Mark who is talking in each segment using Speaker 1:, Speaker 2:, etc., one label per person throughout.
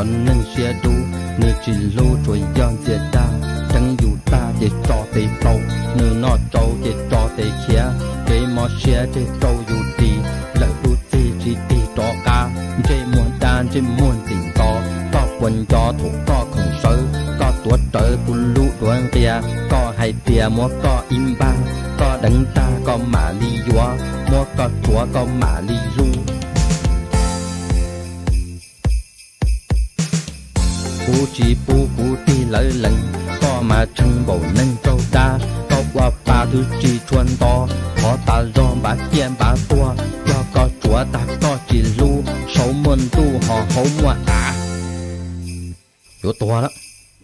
Speaker 1: chọn nâng xe đu nửa chỉ lô rồi dọn dễ đa chẳng dù ta dễ cho tê tàu nửa nó trâu dễ cho tê khía kế mò xe dễ trâu dù đi lợi đu tê chỉ tê cho ca dễ muốn đàn dễ muốn tình to to quần cho thủ to không sơ, có tuột trở bù lũ đoàn bia có hai tia mua có im ba có đánh ta có mã lý dúa mua có chúa có mã lý dung chỉ bu bu ti lợi lần có mà chân bầu nâng châu ta có qua ba thứ chỉ chuan to có ta do bà chiên bà tua cho có chúa ta có chỉ lu sáu môn tu họ hấu mua à
Speaker 2: yếu to lắm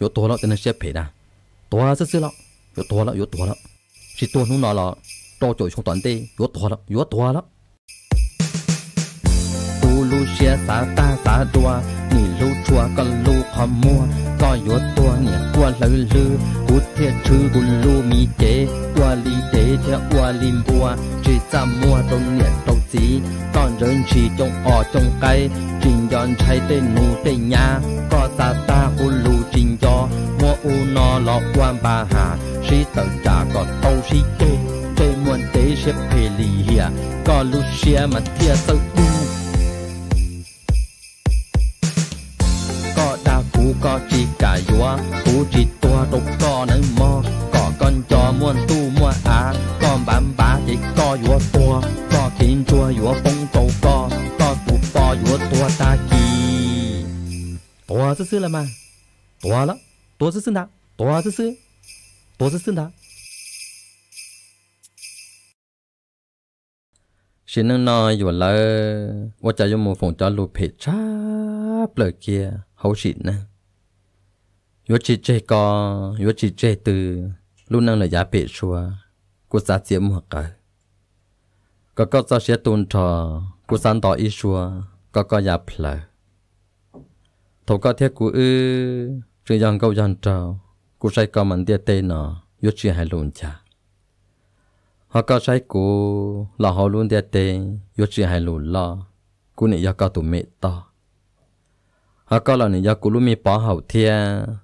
Speaker 2: yếu to lắm tên nó xếp phải đà to rất dữ lắm yếu to lắm yếu to lắm
Speaker 1: chỉ to nó là to chổi trong toàn tê yếu to lắm yếu to lắm xia xa ta xa đua Nì lưu chua con lưu khó mua Có yếu tua nhẹ tua lỡ lư Cú thiệt trư cú lưu mi tế Ua lì tế thiệt ua lim bua Chỉ xa mua trong nhẹ đông xí Con rơn chỉ trong ọ trong cây Trình dọn cháy tên nụ tên nhà Có xa ta cú lưu trình gió Mua u nó lọ quan bà hà Sĩ tờ trả có tâu sĩ tế Tê muôn tế xếp hề lì hìa Có lưu xia mà thiệt tớ bùa có chỉ cả dúa cú chỉ tua đục có nơi mò có con cho muôn tu mua á có bám bá chỉ có dúa tua có kim chua dúa bông cầu có có tu có dúa tua ta kỳ tua sư sư là mà tua lắm tua sư sư nào tua sư sư tua sư sư nào
Speaker 2: xin nâng nói dù lơ, vô cho dù mù phụng cho lù hết, cha, bởi kia hấu xịn nè yo chỉ che co yo chỉ che từ lúc năng là giá bệ chua, của giá diễm hoặc cả có có sao sẽ tôn trò của san tỏ ý chùa có có giá phở thổ có thiết của ư chưa dòng câu dòng trào của say co mình tia tê nọ yo chỉ hai luôn cha họ có say của la họ luôn tia tê yo chỉ hai luôn la, của nị do có tu mẹ ta họ có là những cú lumi bỏ hậu thia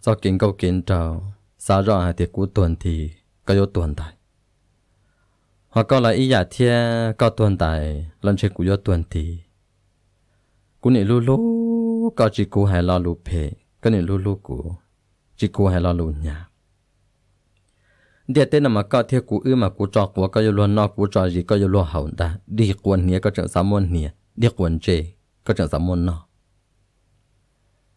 Speaker 2: do kiến câu kiến trào xa rõ hai tiệc cú tuần thì có vô tuần tại họ có là ý giả thia có tuần tại lần trên cú vô tuần thì cú nị lú lú, có chỉ cú hay lo lú phê có nị lú lú cú chỉ cú hay lo lu nhà địa tên mà có thia cú ư mà cú trọc, của có vô luôn no cú trò gì có vô luôn hậu ta đi quần nia có trận sáu môn nia đi quần chế có trận sáu môn nọ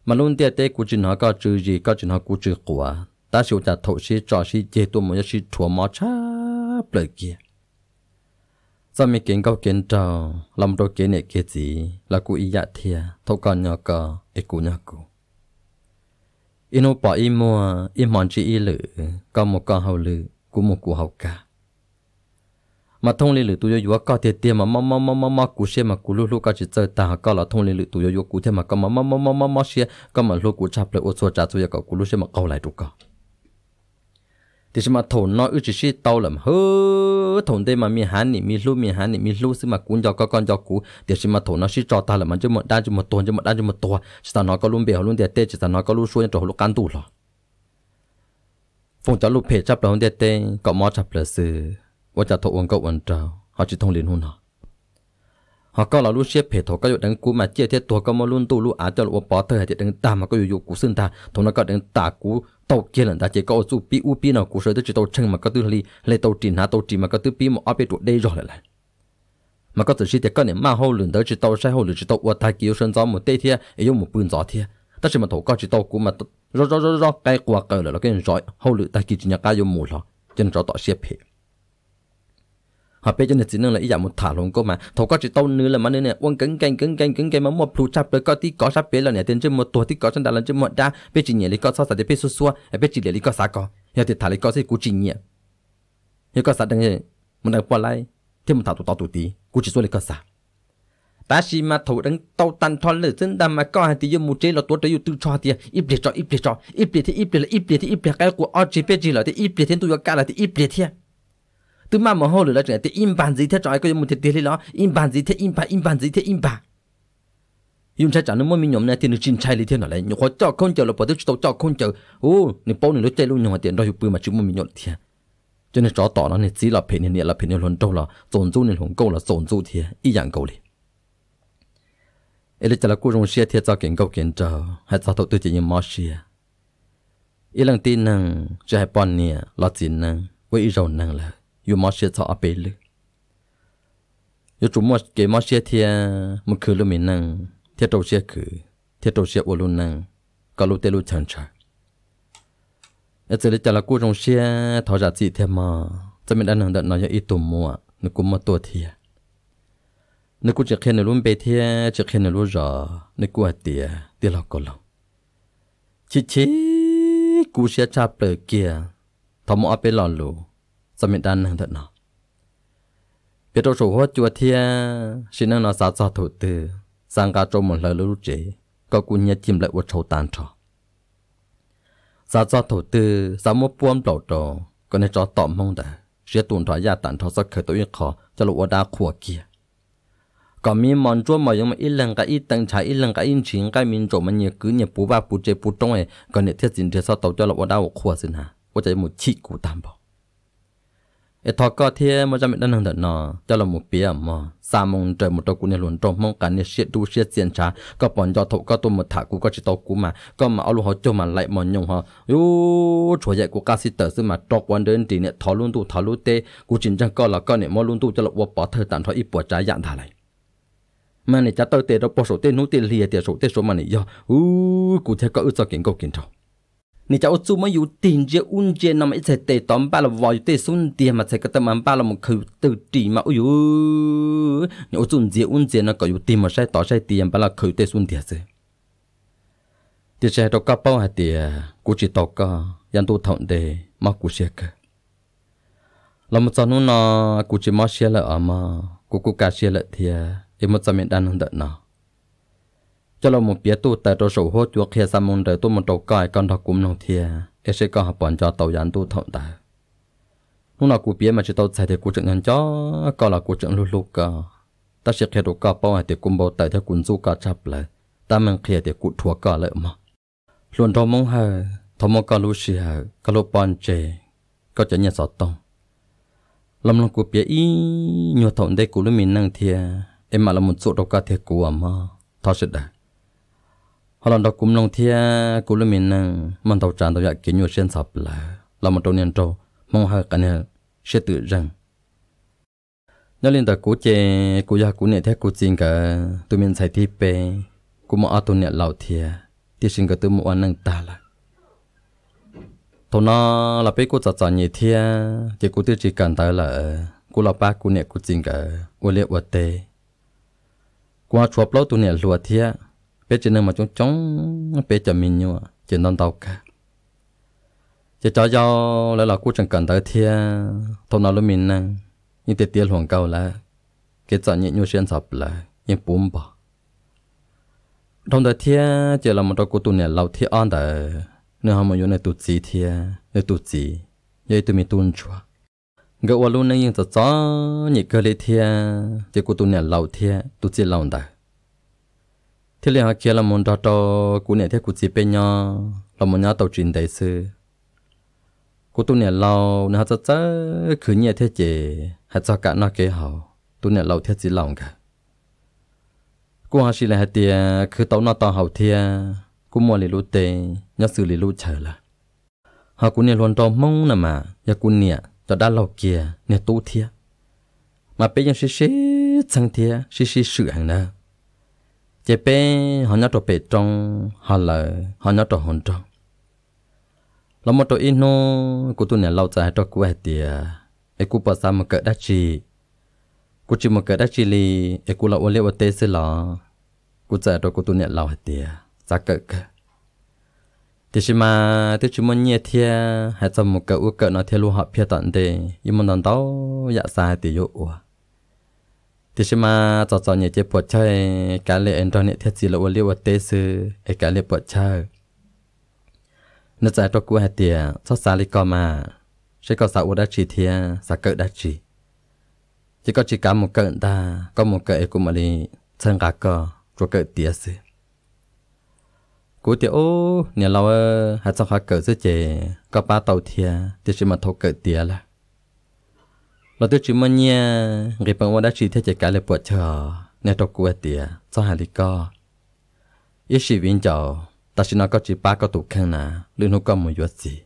Speaker 2: mà luôn tia tê của chính họ có chữ gì có chính họ của chữ của ta sẽ trả thổ sĩ trò sĩ chế tu một sĩ thua mò cha lời kia do mi kiến câu kiến trò lòng đôi kiến này kia gì là cụ ý dạ thìa thâu còn nhỏ cờ ý cụ nhỏ cụ inu bỏ y mua y mòn chỉ y lự có một con hầu lự của một cụ hầu cả mà thông lệ lự tụi yo cao thể tiền mà mà mà mà mà mà cú xe mà cú lu lu cao chỉ chơi ta cao là thông lệ lự tụi yo cú thế mà có mà mà mà mà mà mà xe có mà lu cú chập lại ô số trả tụi yo có cú lu xe mà câu lại đủ có thì mà thôn nó ư chỉ xe tàu lắm hơ thôn đây mà mi hán nỉ mi lu mi hán nỉ mi lu xí mà cún cho có con cho cú thì mà thôn nó xí cho ta lắm chứ mà đa chứ mà tuần chứ mà đa chứ mà tua chỉ ta nói có luôn bèo luôn đẹp tê chỉ ta nói có luôn xuôi cho lúc căn tủ lo phong cho lúc phê chắp là hôn đẹp tê có mò chấp là sự và trả thọ uống cậu uống trào họ chỉ thông liên hôn họ họ có là lúc xếp phê thọ có dụ đánh cú mà chia thế tuổi có mà luôn tu lúc á cho lúc bỏ thời hay ta mà có dụ cú sinh ta thọ nó có đánh ta cú tàu kia lần ta chỉ có dù pi u pi nào cú sơ tới chỉ tàu chân mà có tư li lấy tàu chỉ nà tàu chỉ mà có tư pi mà ở bên chỗ đây rồi lại mà có từ khi thì có niệm ma hậu luyện tới chỉ tàu sai hậu luyện chỉ tàu uất thái kiều sơn gió một tê thia yêu một bươn gió thia ta chỉ mà thổ có chỉ tàu cú mà rõ rõ rõ rõ cái quả cờ là cái rồi hậu luyện ta kỳ chỉ nhà ca yêu mù lo chân rõ tỏ xếp phê họ biết cho nên chỉ năng là ý dạng một thả lồng cô mà thầu có chỉ tao nữa là mà nữa nè uống cứng cành cứng cành cứng cành mà một phù chắp rồi có tí có chắp bé là nè tiền chứ một tuổi tí có chân đà lần chứ một đa bây chỉ nhẹ lý có sao sao để bây xua xua bây chỉ để lý có sao có giờ thì thả lý có sẽ cú chỉ nhẹ giờ có sao đằng này một đằng qua lại thêm một thả tụ tao tụ tí cú chỉ xua lý có sao ta chỉ mà thầu đằng tao tan thoát lửa chân đam mà có hai tí giờ một chế là tuổi tới yêu tư cho thì ít để cho ít để cho ít để thì ít để là ít để thì ít để cái của ở chế bây chỉ là thì ít để thì tôi có cái là thì ít để thì tu ma mà hồ lửa trẻ thì im bàn gì thế trời có một thiệt tiền đi đó im bàn gì thế im bà im bàn gì thế im bà im cha chẳng nó mới mình nhom này thì nó chín chai lý thế nào lại nhổ khó cho con chờ là bỏ tới cho con chờ ô nè bao nè nó chơi luôn nhom tiền đó chụp mà chúng mình nhom thiệt cho nên chó tỏ nó nè chỉ là phe nè là phe nè luôn đâu là tổn du nè hùng câu là tổn du thiệt y dạng câu đi ấy là chả là cô rong xia thiệt cho kiện câu kiện chờ hay cho tôi tự chỉ nhom xia ý lần tin năng cho hai bọn nè lo chín năng với ý rồng năng là อยู่มาเชียทอไปเลยอยู่จุมว่าเกมาเชียเทียมันคือลูมินังเทียโตเชียคือเทียโตเชียวลุนังก็ลูเตลูชันชาเอเจลิจาลกูจงเชียทอจากจีเทียมาจะเป็นอันหนึ่งดันนอยอีตุ่มมัวนึกุมมาตัวเทียนึกูจะเขียนลุ่มไปเทียจะเขียนลุ่มรอนึกูเตียเตียเราก็ลงชิชิกูเชียชาเปลือกเกียทำเอาไปหล่อลู sao mình đàn nâng thật nó biết đâu chủ hóa chùa thia xin nó sao sao thủ từ sang cả trong một lời lưu chế có cũng nhớ chìm lại một chỗ tàn trò sao sao thủ từ sao một buôn đầu trò còn nên cho tọm mong đời sẽ tuôn ra gia tàn trò sao khởi tối khó cho lũ đa khua kia có mi mòn chua mà giống mà ít lần cái ít tầng trái ít lần cái ít chín cái mình chỗ mà nhiều cứ nhiều bú ba bú chế bú trong ấy còn để thiết gì thì sao tàu cho lọ đau khua xin hả, có chạy một chi cụ tam bảo เอทอก็เทียมันจะไม่ได้นั่งเดินนอจะเราหมกเปียมาสามมงเจอหมดตัวกูเนี่ยหลวนตรงมองกันเนี่ยเสียดูเสียเจียนช้าก็ปอนยอถกก็ตัวหมดถากูก็จะตกูมาก็มาเอาลูกเขาจมาไล่มอนยงเขายูชัวใหญ่กูกาสิเตอร์ซึ่งมาตกวันเดินตีเนี่ยทอลุ่นตูทอลุ่เตกูจริงจังก็แล้วก็เนี่ยมอลุ่นตูจะละวัวปอเธอตันทออีปวดใจยันทาไรมันเนี่ยจะเตอเตอเราปอสูเตนู้เตเลียเตสูเตสูมันเนี่ยยออู้กูเทก็อึดจะเก่งก็เก่งเท่า cháu nằm tệ tóm tiền tiền tiền mà mà mà từ 你叫我做么有点子问题，那么一切得当巴了，话有得送的嘛，才个得忙巴了，么口得地嘛，哎呦，你我总结问题那个有地嘛，晒打晒地巴了，口得送的噻。thì sẽ đâu có bao hạt tiền cô chỉ tao có yan tu thọn để mà cô sẽ cả làm một trận nó cô chỉ mà sẽ là ở mà cô cô cả sẽ là thì em một trận mình đang hưởng đợt nào cho lo một bia tu tại chỗ sổ hốt chuột kia sa môn đời tu một trâu cài con thọ cúm nông thia ấy sẽ có học bọn cho tàu dán tu thọ ta lúc nào cú bia mà chỉ tàu chạy thì cú trưởng nhân cho à, có là cú trưởng lulu lù cả ta sẽ khi đồ cả bao thì cũng bảo tại theo cuốn du cả chập lại ta mang khi thì cú thua cả lại mà luôn thọ mong hờ thọ mong cả lu xì cả lu bọn chè có chuyện nhà sọt tông làm lòng cú bia ý nhiều thọ đây cú lu mình năng thia em mà là một số đồ cả thì cú à mà thọ sẽ đấy họ làm đầu cũng lòng thia cú lên mình năng mình tàu tràn tàu dạy kiến nhiều sen sập là làm một trong niên trâu mong hai cái này sẽ tự rằng nhớ lên tàu cú chè cú gia cú nè thế cú xin cả tụi mình xài thi cú cố mà tụi nè lão thia thì xin cả tụi mua ăn năng ta là thầu nó là bé cú chặt chặt nhẹ thia thì cú tự chỉ cần tới là cú lão ba cú nè cú xin cả uể oải, ô tê qua chụp lâu tụi nè lùa thia bé chỉ nên mà chúng chống bé chậm mình nhau chỉ non tàu cả chỉ cho do lại là cú chẳng cần tới thia thôn nào luôn mình nè như tiệt tiệt hoàng cao là cái trận nhện nhu xuyên sập là như bùm bỏ trong đời thia chỉ là một trong cú tu này lâu thia an đời nếu không mà yêu này tu gì thia nếu tu gì vậy tụi mình tuân chúa gỡ vào luôn này nhưng cho cho nhị cơ lý thia chỉ cú tu này lâu thia tu chỉ lâu đời thế là kia là món đó đó cú này thế cú chỉ bên nhau là món nhau tàu chuyển đại sư cú tu này lâu nó chắc chắc cứ nhẹ thế chị hạt cho cả nó kế hậu tu này lâu thế chỉ lòng cả cú hà xí là hạt tiền cứ tàu nó tàu hậu thế cú mua lì lú tê nhớ xử lì lú chờ là họ cú này luôn đó mong nè mà giờ cú nhẹ cho đã lâu kia nè tu thế mà bây giờ xí xí chẳng thế xí xí sửa hàng nào chế bé họ nhớ trò bể trong họ là họ nhớ trò hồn trong lo một trò ino cô tu nè lâu dài trò của hai tiề ấy cũng bảo sao mà cỡ đá chi cũng chỉ mà cỡ đá chi li ấy cú là ô liu tê xí lọ cũng dài trò cô tu nè lâu hết tiề giá cỡ cỡ thì chỉ mà thì chúng mình nhẹ thia hay cho một cỡ u cỡ nó thia lu họ phía tận đây nhưng mà đàn tao dạ sai thì yếu quá thì mà cho cho nhẹ chế bột chơi cả lệ internet thiết gì là ô liu tế sư ấy cả lệ nó giải cho cua hạt tiền cho xa lý mà sẽ có sao đã chỉ thia sao chỉ chỉ một cỡ ta có một cỡ của mà đi chân cả cờ cho cỡ tiền sư ô nhà lâu hạt cho hạt cỡ sư chế có ba tàu thia thì xem mà thâu cỡ là là tôi chỉ muốn nhé người bạn đã chỉ theo chỉ cả là bộ chờ nè tôi của tiệt cho hà lý co ít sĩ viên chờ ta chỉ nói có chỉ ba có tụ khăn nà lương hữu có một vật gì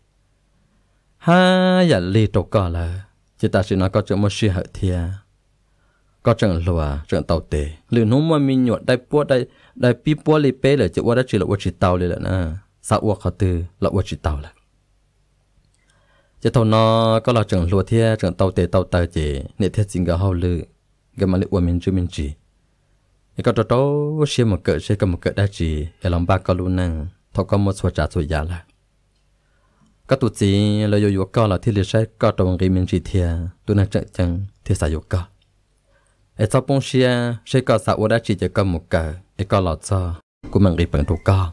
Speaker 2: ha giờ dạ lì tôi co là chỉ ta chỉ nói có chuyện một sự hợp thiệt có chuyện lùa chuyện tàu tề lương hữu mà mình nhuận đại búa đại đại pi búa lì pê là chỉ qua đã chỉ là qua chỉ tàu lì là nè sao qua khó tư là qua chỉ tàu là chỉ thầu nó có là trưởng lúa thia trưởng tàu tề tàu tàu chỉ nệ thiết chính gà hao lư, gà mà lự uổng mình chưa mình chỉ cái con trâu xe một cỡ xe cầm một cỡ đa chỉ cái lòng ba con luôn năng thầu có một số trả số giá là các tụt gì, là yêu yêu con là thiết lịch sách, con trâu người mình chỉ thia tụi năng trận chẳng thiết sao yêu con ai sao bông xe xe con sao uổng đa chỉ chỉ cầm một cỡ ai con lọt sao cũng mang người bằng đồ con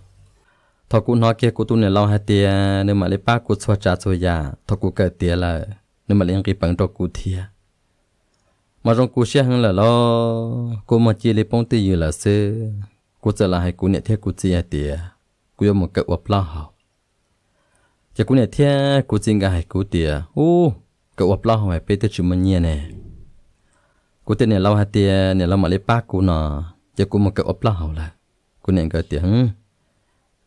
Speaker 2: thọ cụ nói kia cụ tu nè lau hai tia nên mà lấy ba cụ xoa trả xoa già thọ cụ cởi tia là nên mà lấy cái bằng đồ cụ thia mà trong cụ xe hơn là lo cụ mà chỉ lấy bông tia như là xứ cụ sẽ lại hai cụ nè theo cụ chỉ hai tia cụ yêu một cái uập la học giờ cụ nè theo cụ chỉ cả hai cụ tia u cái uập la học phải biết tới chúng mình nhẹ nè cụ tên nè lau hai tia nè lau mà lấy ba cụ nọ giờ cụ một cái uập la học là cụ nè cái tiếng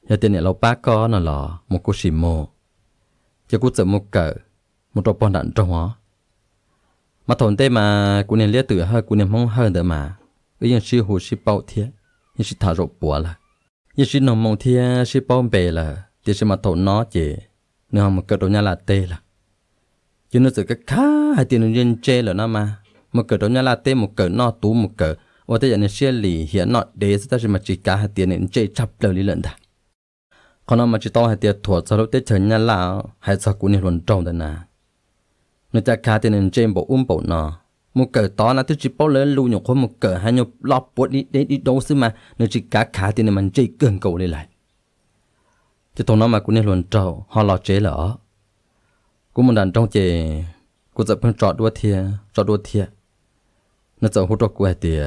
Speaker 2: giờ tiền này lâu ba có nó lò một cô xì mồ giờ cô sợ một cỡ một trò bọn đạn trong đó mà thổn tê mà cô nên liếc tử hơi cô nên mong hơn đỡ mà ấy những sự hồ sự bao thiệt những sự thả rộp bùa là những sự nồng mong thiệt sự bao bề là tiền sự mà thổn nó chỉ nếu không một cỡ đồ nhà là tê là chứ nó sự cái khá hay tiền yên chê là nó mà một cỡ đồ nhà là tê một cỡ nó tú một cỡ và thế giờ này xe lì hiện nọ đế ta sẽ mà chỉ cả hai tiền nên chê chập đầu lý lận ta con mà chỉ tao hay tiệt thuở cho lúc tiết chấn nhà là hay sao cũng nên luận trọng đấy nà Nếu ta khá tiền nên trên bộ um bộ nọ một cỡ to là tôi chỉ bao lớn lưu nhục hơn một cỡ hay nhục lọp bột đi đến đi đâu xí mà nếu chỉ cả khá tiền nên mình chỉ cường cầu đi lại chỉ tao nó mà cũng nên luận trọng họ lo chế lỡ cũng một đàn trong chế, cũng dập hơn trọt đua thiệt, trọt đua thiệt. nó giờ hút trọt của hai tiệt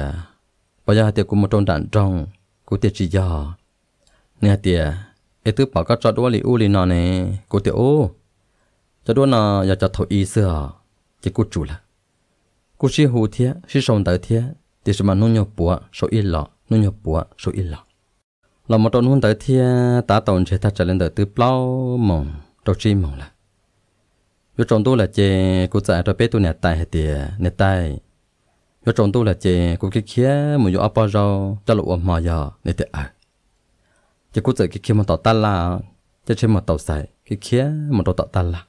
Speaker 2: bây giờ hai tiệt cụ một trong đàn trong cụ tiệt chỉ do nè tiệt เอตุปากก็จอดว่าลิอูลินอเนกูเตียวจอดว่าน่ะอยากจะถอยอีเสือจะกูจูละกูชี้หูเทียชี้ชมเตอเทียติสมานุ่ยปัวโซอิลล์นุ่ยปัวโซอิลล์เรามาตอนหุ่นเตอเทียตาตอนเชตาจะเล่นเตอตื้อเปล่ามองตกจีมองละยูจงตู้ละเจกูจะเอาไปตัวเนี่ยตายเตียเนี่ยตายยูจงตู้ละเจกูคิดเขี้ยมึงอยู่อปอเราจะหลุดออกมาอย่าเนี่ยเตีย chỉ cố tự cái kia mà tỏ ta là chỉ chỉ mà tỏ sai cái kia mà tỏ ta là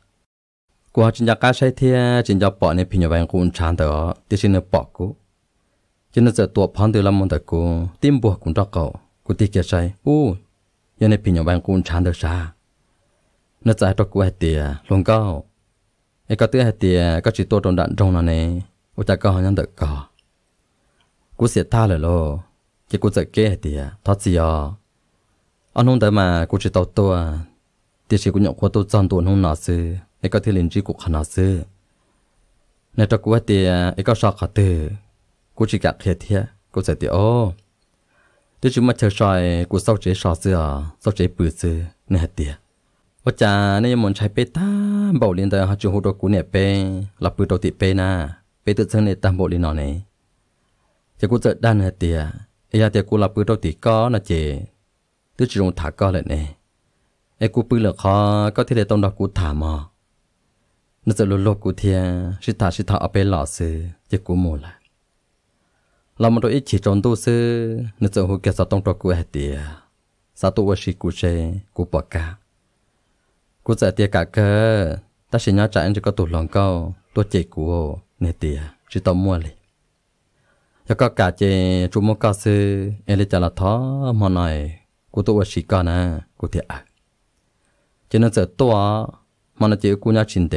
Speaker 2: qua chính giác cái sai thì chính giác bỏ này pin vào cũng chán đó thì xin bỏ cũ cho nó giờ tuổi phán từ lâm món đó cũ tim bùa cũng cho cậu cũ tiếc kia sai u giờ này pin vào cũng chán được sao nó giải cho cũ hai tiề luôn cao ai có tiếc hai tiề có chỉ tôi trong đạn trong là này ô cha cao hơn được cỏ cũ sẽ tha rồi lo chỉ cũ giờ kia hết tiề thoát gì à อันนู้นแต่มากูจะตัวตัวเดี๋ยวเชืกูยกคาตัวจอนตัวนู้นหนาซื้อไอ้ก็เทลินจีกูขนาซื้อ ในตะกัวเตียไอ้ก็ชอบขัดเตอกูจะกัดเทียเทียกูจะเตียโอ้เดี๋ยวชูมาเชิญชอยกูเศร้าใจชอเสือเศร้าใจปืเสือในหัดเตียว่าจ่าในยมมนชัยเปต้าบากเลียนแต่หัดจูฮูตัวกูเนี่ยเป้หลับปืดตัวติเป้น้าเป้ตื่นเช้าในตาำบลลีนอนเองจะกูเจอด้านหัดเตียไอ้ยาเตียกูหลับปืดตัวติก็น่าเจ tôi chỉ dùng thả co lại nè ai cú bự là khó có thể để tông đọc cú thả mò nó sẽ lột lột cú thia sĩ thả sĩ thả ở bên lò sư chỉ cú mù là một đôi ít chỉ tròn tu sư nó sẽ hú kia sao tông đọc cú hạt tìa sao tu ở sĩ cú chê cú bỏ cả cú sẽ tìa cả cơ ta sẽ nhớ anh chỉ có tủ lòng câu tôi chỉ cú nè tìa chỉ tao mua liền cho các cả chị chú mua cá lấy trả là thó กูตัวสิกานะกูเดียเจนจะตัวมันจะกูน่าชินเด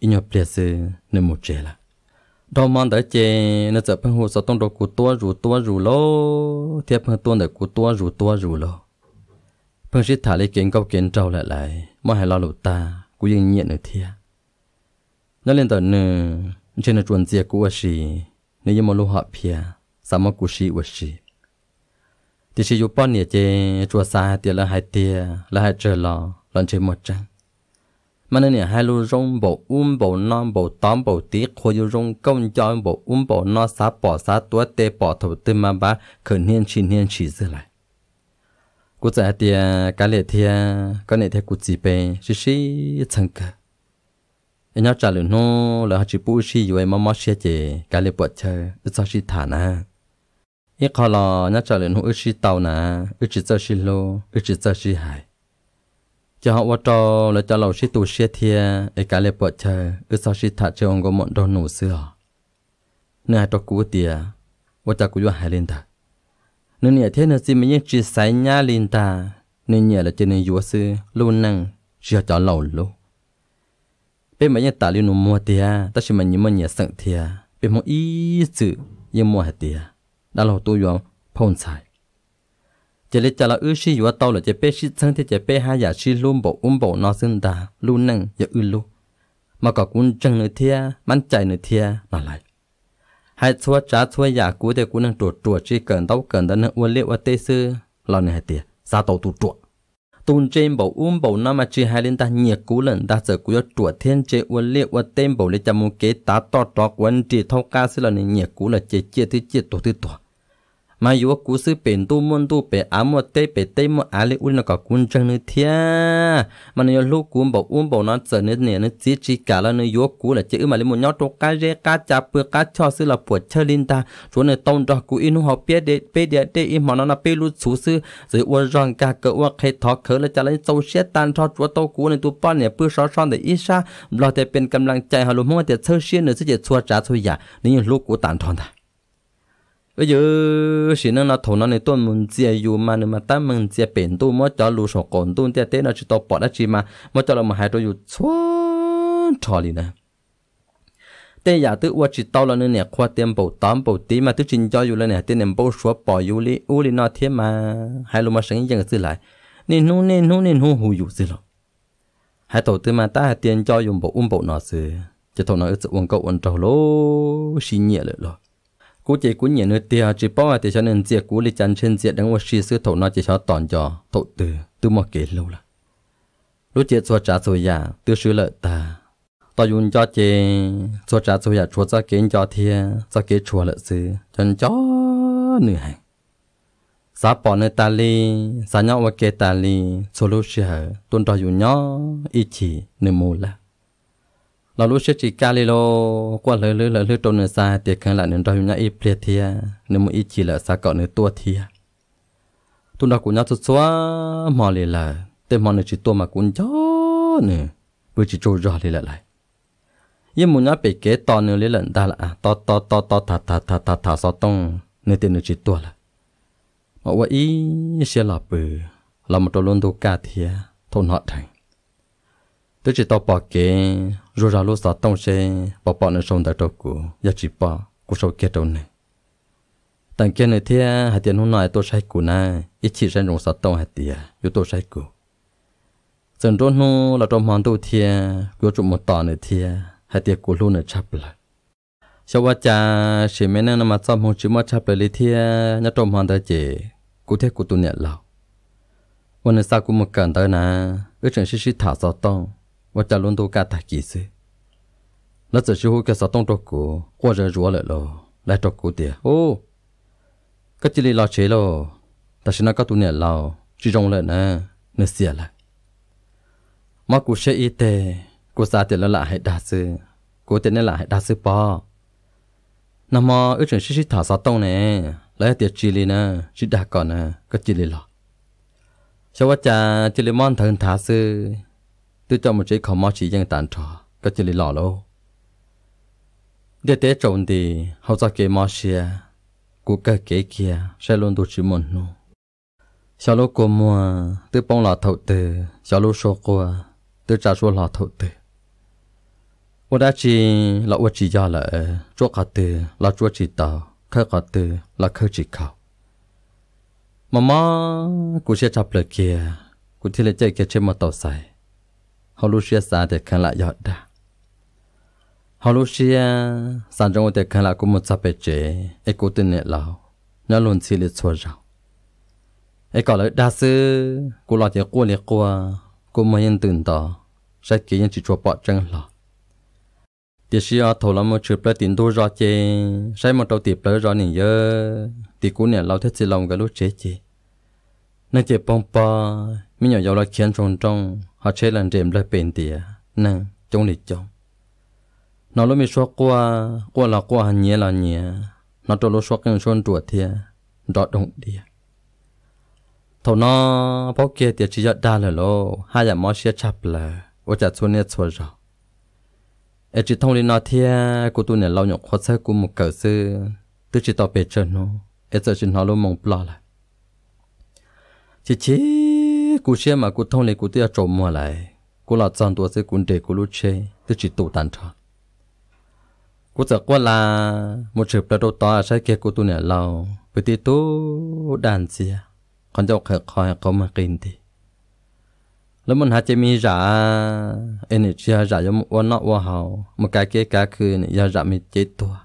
Speaker 2: อินยอเปลี่ยนสิเนมุเจละดอมันแต่เจนจะเพิ่งหัวสต้องดกูตัวรูตัวรูโลเทียบเพิ่งตัวเด็กกูตัวรูตัวรูโลเพิ่งชิดถ่ายเก่งก็เก่งเจ้าละไหลมาให้เราหลุดตากูยังเงียบหนึ่งเทียนั่นเล่นต่อหนึ่งเจนจวนเจียกูว่าสิในยมลูหะเพียสามกูสิว่าสิ thì chỉ dù bọn nhỉ chê chùa xa thì là hai tia là hai trời lò lần chơi một trang mà nên nhỉ hai lu rong bộ um bộ non bộ tóm bộ tí khôi dù rong công cho bộ um bộ no xá bỏ xá tua tê bỏ thầu tư mà bá khởi niên chỉ niên chỉ dư lại cú chạy tia cá lệ tia có nệ tia cú chỉ bê chỉ chỉ chẳng cả em nhớ trả lời nó là chỉ bù chỉ dù em mà mất xe chê cá lệ bỏ chơi sao chỉ thả na ít khó lo nhớ trả lời hữu chi tàu nè ít chỉ cho chi lô ít chỉ cho chi hải cho họ qua trò là cho lầu chi tù xe thia ấy cả lệ bọt chờ ít sao chi thả cho ông có mọn đồ nổ xưa nè hai trò cũ tìa qua cha cũ hải lên ta nên nhẹ thế nên xin mình chỉ sai nhá lên ta nên nhẹ là cho nên yếu sư luôn năng chỉ cho lầu lô bên mà nhẹ tả liên mua tìa ta chỉ mình nhưng mà nhẹ sẵn tìa bên mà ý sự mua hạt đã lâu tôi vào phong sai chỉ là trả là ư sĩ vừa tao là chỉ biết sĩ sang thì chỉ biết hai giả sĩ luôn bộ um bộ nó sinh đa luôn năng giờ ư lu mà có quân chẳng nữa thia mắn chạy nữa thia nó lại hãy thua trả thua giả cú thì cũng năng chuột chuột chỉ cần tao cần đến uốn liệu ở tê sư lo này tiệt ra tàu tụ chuột tôn trên bảo um bảo nam mà chỉ hai linh ta nhiệt cú lần ta giờ cú cho chuột thiên chế uốn liệu uốn tên bảo lên chăm mông kế tá to to quấn chỉ thâu ca sư là nhiệt cú là chế chia thứ chia tổ thứ tổ mà yêu cú sư bền tu môn tu bề á mua tê bề tê mua á lê u cả có cún chân nữa thia mà nó lúc quân bảo uống bảo nó sợ nữa nè nó chỉ chỉ cả là nó yếu cú là chữ mà lấy mua nhau trâu cá rê cá chả bự cá cho sư là buộc chơi linh ta chỗ này tôn cho cú inu họ biết để bê để để im mà nó là bê lu chú sư rồi uống rong cả cỡ uống khai thọ cỡ là chả lấy sâu xét tan cho chúa tàu cú này tu bón nè bự sáu sáu để ít xa lo để bền cầm lăng chạy họ luôn mong để chơi xuyên nữa sẽ chua trả thôi giả nếu như lúc quân tàn thon ta bây giờ xin nó là thổ nó này tôi muốn chia dù mà nếu mà ta muốn chia bền tôi mới cho lũ số cồn tôi chia tế nó chỉ tôi bỏ đó chỉ mà mới cho là mà hai tôi dù chua trò đi nè tế giả tự qua chỉ tao là nên nè khoa tiêm bộ, tám bộ tí mà tự chính cho dù là nè tên nèm bầu số bỏ dù lý u lý nó thế mà hai lũ mà sinh dân cái lại nên nu nên nu nên nu hù dù gì rồi hai tổ tư mà ta hai tiền cho dùng bộ um bộ nó gì chỉ thổ nó ít sự uống cậu uống trầu lô xin nhẹ lại rồi cú chỉ cú nhận nơi tia chỉ bao thì cho nên diệt cú li chăn trên diệt đang qua xì sư thổ nó chỉ cho tòn cho thổ từ từ mà kể lâu là lúc diệt xóa trả rồi ya từ sư lợi ta ta dùng cho chị xóa trả rồi ya cho cho kiến cho thia cho kế chúa lợi sư chân cho nữ hàng xã bỏ nơi ta li xã nhau qua kế ta li số lúc sư hở tuân ta dùng nhau ý chỉ nơi mù là เรารู้เชื่อจีกาลิโลกว่าเลยเลยเลยตัวเนื้อซาเตียขันหลังเนื้อเราอยู่ในอีเปลียเทียเนื้อมืออีจีละสาเกาะเนื้อตัวเทียตุนดากุญยาสุดสวามอเลยละแต่มอเนื้อจีตัวมากุญยอเนื้อบุจีโจยอเลยละเลยยี่มุญยาไปเกตอนเนื้อเลยละได้ละต่อต่อต่อต่อถาถาถาถาถาสอตงเนื้อเตียเนื้อจีตัวละบอกว่าอีเสียหลับเปือเรามาตัวลุ้นดูกาเทียทนหอดไทยตัวจีตัวปอกเก rồi ra lô sa tông xe bỏ bỏ nó sông đại trâu của giá chỉ bỏ của sau kia trâu này Tăng kia này thì hạt tiền hôm nay tôi sai của na ít chỉ sang rồng sa tông hạt tiền yếu tôi sai của dần rồi nó là trong hoàn tu thì của chúng một tòa này thì hạt tiền của luôn là chắp lại sau đó cha sẽ mấy năm mà trong hồ chữ mà chắp lại thì nhà trong hoàn đại chế cụ thể của tu nhận lâu. hôm nay sao cũng một cần tới na ước chừng sĩ sĩ thả sa tông 我家轮都干他几次。那这时候给啥动作过，或者弱了咯，来照顾点哦。cái chỉ lo chế lo, ta xin nó có tụi nè chỉ rong lên nè, nè xia lại. Mà cụ sẽ y tế, cô xa tiền là lại đa sư, cụ tiền lại đa sư bò. nào mà ở trường sư xí thả xa tông này, lấy tiền chỉ lì nè, chỉ đa còn nè, cái chỉ lì lo. Sau quá chà, chỉ lì mòn thân thả sư, tôi cho một chế khó mò chỉ dân tàn trò có chỉ lý lọ lâu để tế trọng thì hậu ra kế mò xìa cụ cơ kế kia sẽ luôn đủ chỉ một nụ sau lúc cô mua tôi bông lọ thầu từ sau lúc số cô tôi trả số lọ thầu từ cô đã chỉ lọ vật chỉ do là chỗ cả từ là chỗ chỉ tàu khơi cả từ là khơi chỉ khảo mà má cụ sẽ chập lại kia cụ thì lại chạy kia trên mặt tàu xài họ lúc xưa xa để khăn lại giọt đã họ lúc xưa sản trong để khăn lại cũng một sắp bề chế ấy cố tình nệ lão nhớ luôn xì liệt xua rào ấy có lợi đa sư cô lọt chế cua liệt cua cô mới yên ตื่น tỏ sẽ kỹ nhân chỉ chua bọt chân lọ tiếc sĩ ở thổ lâm một chụp lại tiền đua rõ chế sẽ một đầu tiệp lỡ rõ nỉ dơ thì cô nè lão thiết xì lòng cái lúc chế chế nên chỉ bông bò mình nhỏ giàu là khiến tròn trong họ chơi lần đêm lại bền tỉa nè chống đi chống nó lúc mình xóa qua qua là qua hẳn nhẹ là nhẹ nó trôi lúc xóa cái xuân chuột thìa đó động đi thầu nó bao kia thì chỉ giọt đa là lô hai giờ máu xe chập là ô chả xuân nè xuân rồi ở chỉ thông lên nó thìa của tôi nè nhộng khó sơ của một cỡ sư tôi chỉ tỏ bề trần nó ở giờ chỉ nó luôn mong bla lại chỉ chỉ cô xe mà cô thông này cô tia trộm mua lại cô là chọn tua sẽ cú để cô lút xe tự chỉ tụ tàn cho cô giờ qua là một chụp là đầu to sẽ kia cô tu này lâu bởi tí tu đàn xe con dọc khởi khỏi có mà kinh thì lúc mình hát chế mi giả energy giả giống một nọ một hào một cái kia cái cứ này giả mi chết tua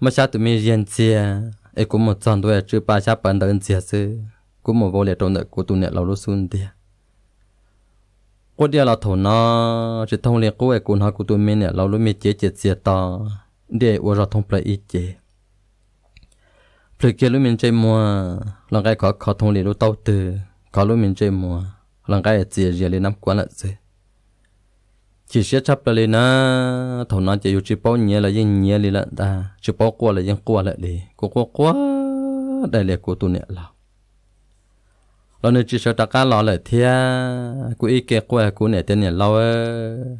Speaker 2: mà sao tụi mi riêng xe ấy cũng một chọn tua chữ ba sao bản đơn xe xưa กูมาวอลเลตโดนเด็กกูตุนเนี่ยเรารู้สึกดีกูเดียเราถูน่าจะท่องเรียกกูเอกูน่ากูตุนเมเนี่ยเรารู้มีเจเจเสียตาเดี๋ยวว่าเราท่องไปอีเจพลิกเกลุมินเจมัวหลังไก่ขอขอท่องเรียกรู้เต้าตือขอรู้มินเจมัวหลังไก่เจียเจียเลยน้ำกวนละเจ chỉ sẽ chấp là lên na thầu nó chỉ chỉ bao nhiêu là yên nhiêu là ta chỉ bao qua là yên qua là đi cô qua qua đây là cô tu nè là lo nên chỉ sợ ta cá lo lại thia cú ý kế quê cú nể tiền nè lo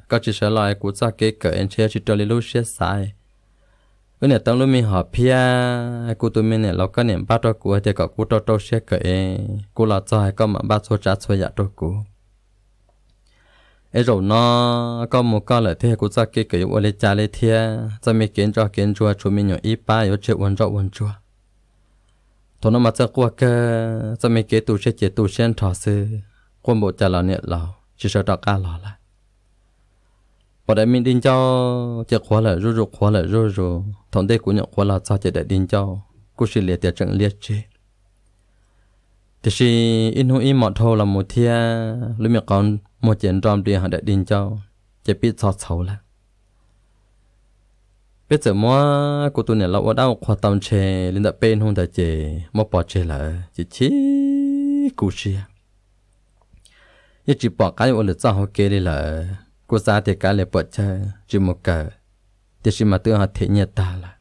Speaker 2: có chỉ sợ lại cú cho kế cỡ anh chơi chỉ cho lưu xe sai cú nè tăng lúc mi họ phía, cú tụi mình nè lo cái nè bắt cho cú thì có cú cho cho xe cỡ cú là cho hay có mà bắt số trả số giả cho cú ấy rồi nó có một cái là thế cú cho kế cỡ ở đây trả lại thia cho mi kiến cho kiến chua chúng mi nhỏ ít ba yếu chơi uốn cho uốn chua tôi nó mà chắc qua cơ sẽ mấy cái tù xe chế tù xe thọ sư quân bộ trả lời nhẹ lò chỉ sợ đọc ca lò là và để mình đinh cho chế khóa là rú rú khóa là rú rú thằng đây của nhậu khóa là sao chế để đinh cho cô sẽ liệt tiệt trận liệt chế thì si in hu in mọt thâu là một thia lúc miệng còn một chuyện tròn đi hàng để đinh cho chế biết sao sâu là bây giờ mua cô tu này lâu đau khoa tâm chè lên đã bên hôn ta chè mua bỏ chè là chỉ chỉ cú chia như chỉ bỏ cái ô lực sao kê đi là cô ra thì cái lại bỏ chè chỉ một cái thì chỉ mà tự họ thể nhật ta là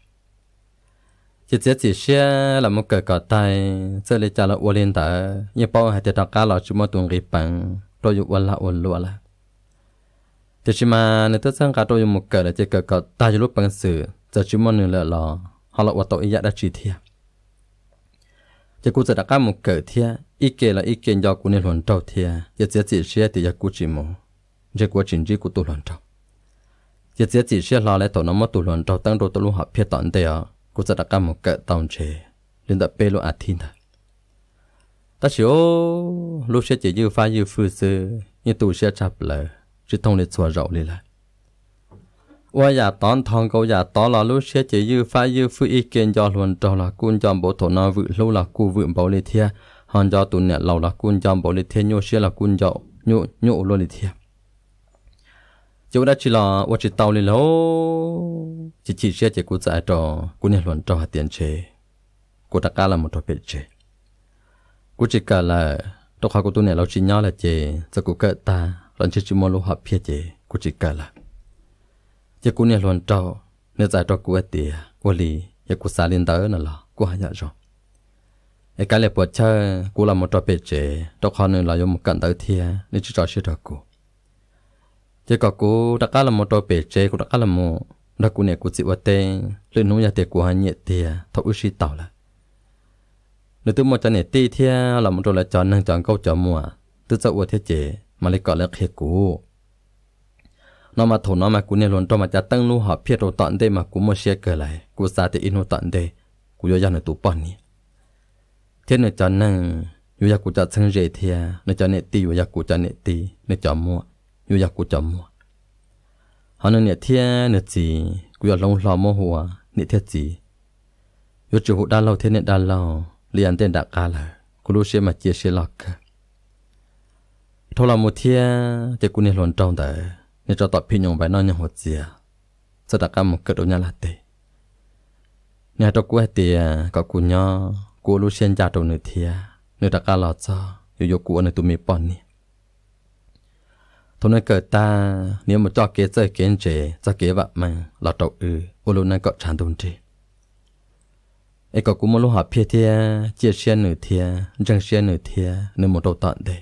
Speaker 2: chỉ chỉ chỉ xe là một cái cỏ tay giờ lấy cho là ô lên ta như bao hai thì đặt cá là chỉ một tuần rịp bằng rồi dụ ô là ô lúa là แต่ชิมาในตัวสังกัดตัวยมุกเกิดจะเกิดกับตายรูปปังสื่อจะชิมอนึงละหลอฮอลวัตโตอิยะดาชีเทียจะกูจะดักมุกเกิดเทียอีเกละอีเกนยอกูในหลวนเต้าเทียจะเสียจีเชียติยากูจิโมจะกูจินจีกูตุหลวนเต้าจะเสียจีเชียรอและตัวนมตุหลวนเต้าตั้งโดตุลุหับเพียตอนเดียวกูจะดักมุกเกิดตอนเชลินตะเปโลอาทินตาตาชิโอลูเชียจะยืฟ้ายืฟื้อซื้อยี่ตูเชียจับเลย chứ tông lệ chùa rậu lì lại qua nhà tón thong câu nhà tón là lúc xe chỉ dư phá dư phu ý kiến cho luôn cho là cun cho bố thổ nó vự lâu là cu vự bảo lì thia hòn cho tụi nè lâu là cun cho bảo lì thia nhô xe là cun cho nhô nhô luôn lì thia chú đã chỉ là qua chỉ tàu lì lâu chỉ chỉ xe chỉ cú giải trò cú nè luôn trò hạt tiền chế cú đặc ca là một trò biệt chế cú chỉ cả là đâu khoa cú tụi nè lâu chỉ nhau là chế cho cú cỡ ta lần chết chúng lo hấp phía chế của chị cả là giờ cô nhà luôn trâu nên giải trò của tiề của lì giờ cô xả lên tới nè là cô hai giờ rồi cái cái là bữa chơi cô làm một trò bể chế trò khó nữa là dùng một cận tới thia nên chỉ trò chơi trò cô giờ có cô đã cá làm một trò bể chế cô đã cá làm một đã cô của chị chịu tê lên núi nhà tiề của hai nhẹ tiề thấu suy tàu là nếu tôi một chân này tê thia làm một trò là chọn năng chọn câu chọn mùa tôi sẽ uất thế chế มาเลยก่เลิกเฮกูนอมาถนอมากูเนี่ยหลนตัวมาจะตั้งนู่หอบเพียรตอนเดมากูโมเชียเกลเลยกูซาเตอินตอนเด กูยอยันตัวปอนนี่เทียนจอนนั่งอยู่ยากกูจะชงเรเทียในจอนเนตีอยู่ยากกูจะเนตีในจอมัวอยู่ยากกูจอมัวฮอนเนี่ยเทียเนจีกูอยากลงหลอมหัวเนี่ยเทียจียจูหุดานเราเทียนเนี่ยดานเราเรียนเต้นดักกาเลยกูรู้เชื่อมาเจียเชื่อหลอก thôi là một thiên thì cũng nên luận trong đấy nên cho tập phi nhung vài nói nhau một gì à sao đặt ra một cái đồ nhà là tệ nhà trong quê thì có cụ nhỏ cụ lúc xuyên gia trong nửa thiên nửa đặt cả lọ cho dù dù cụ nửa tụi mình bọn nè thôi nên cởi ta nếu mà cho kế chơi kế chế cho kế vợ mà lọ trâu ư ô lúc này có tràn tồn trì ai có cũng một lúc họ phi thiên chia sẻ nửa thiên chẳng sẻ nửa thiên nửa một đầu tận đấy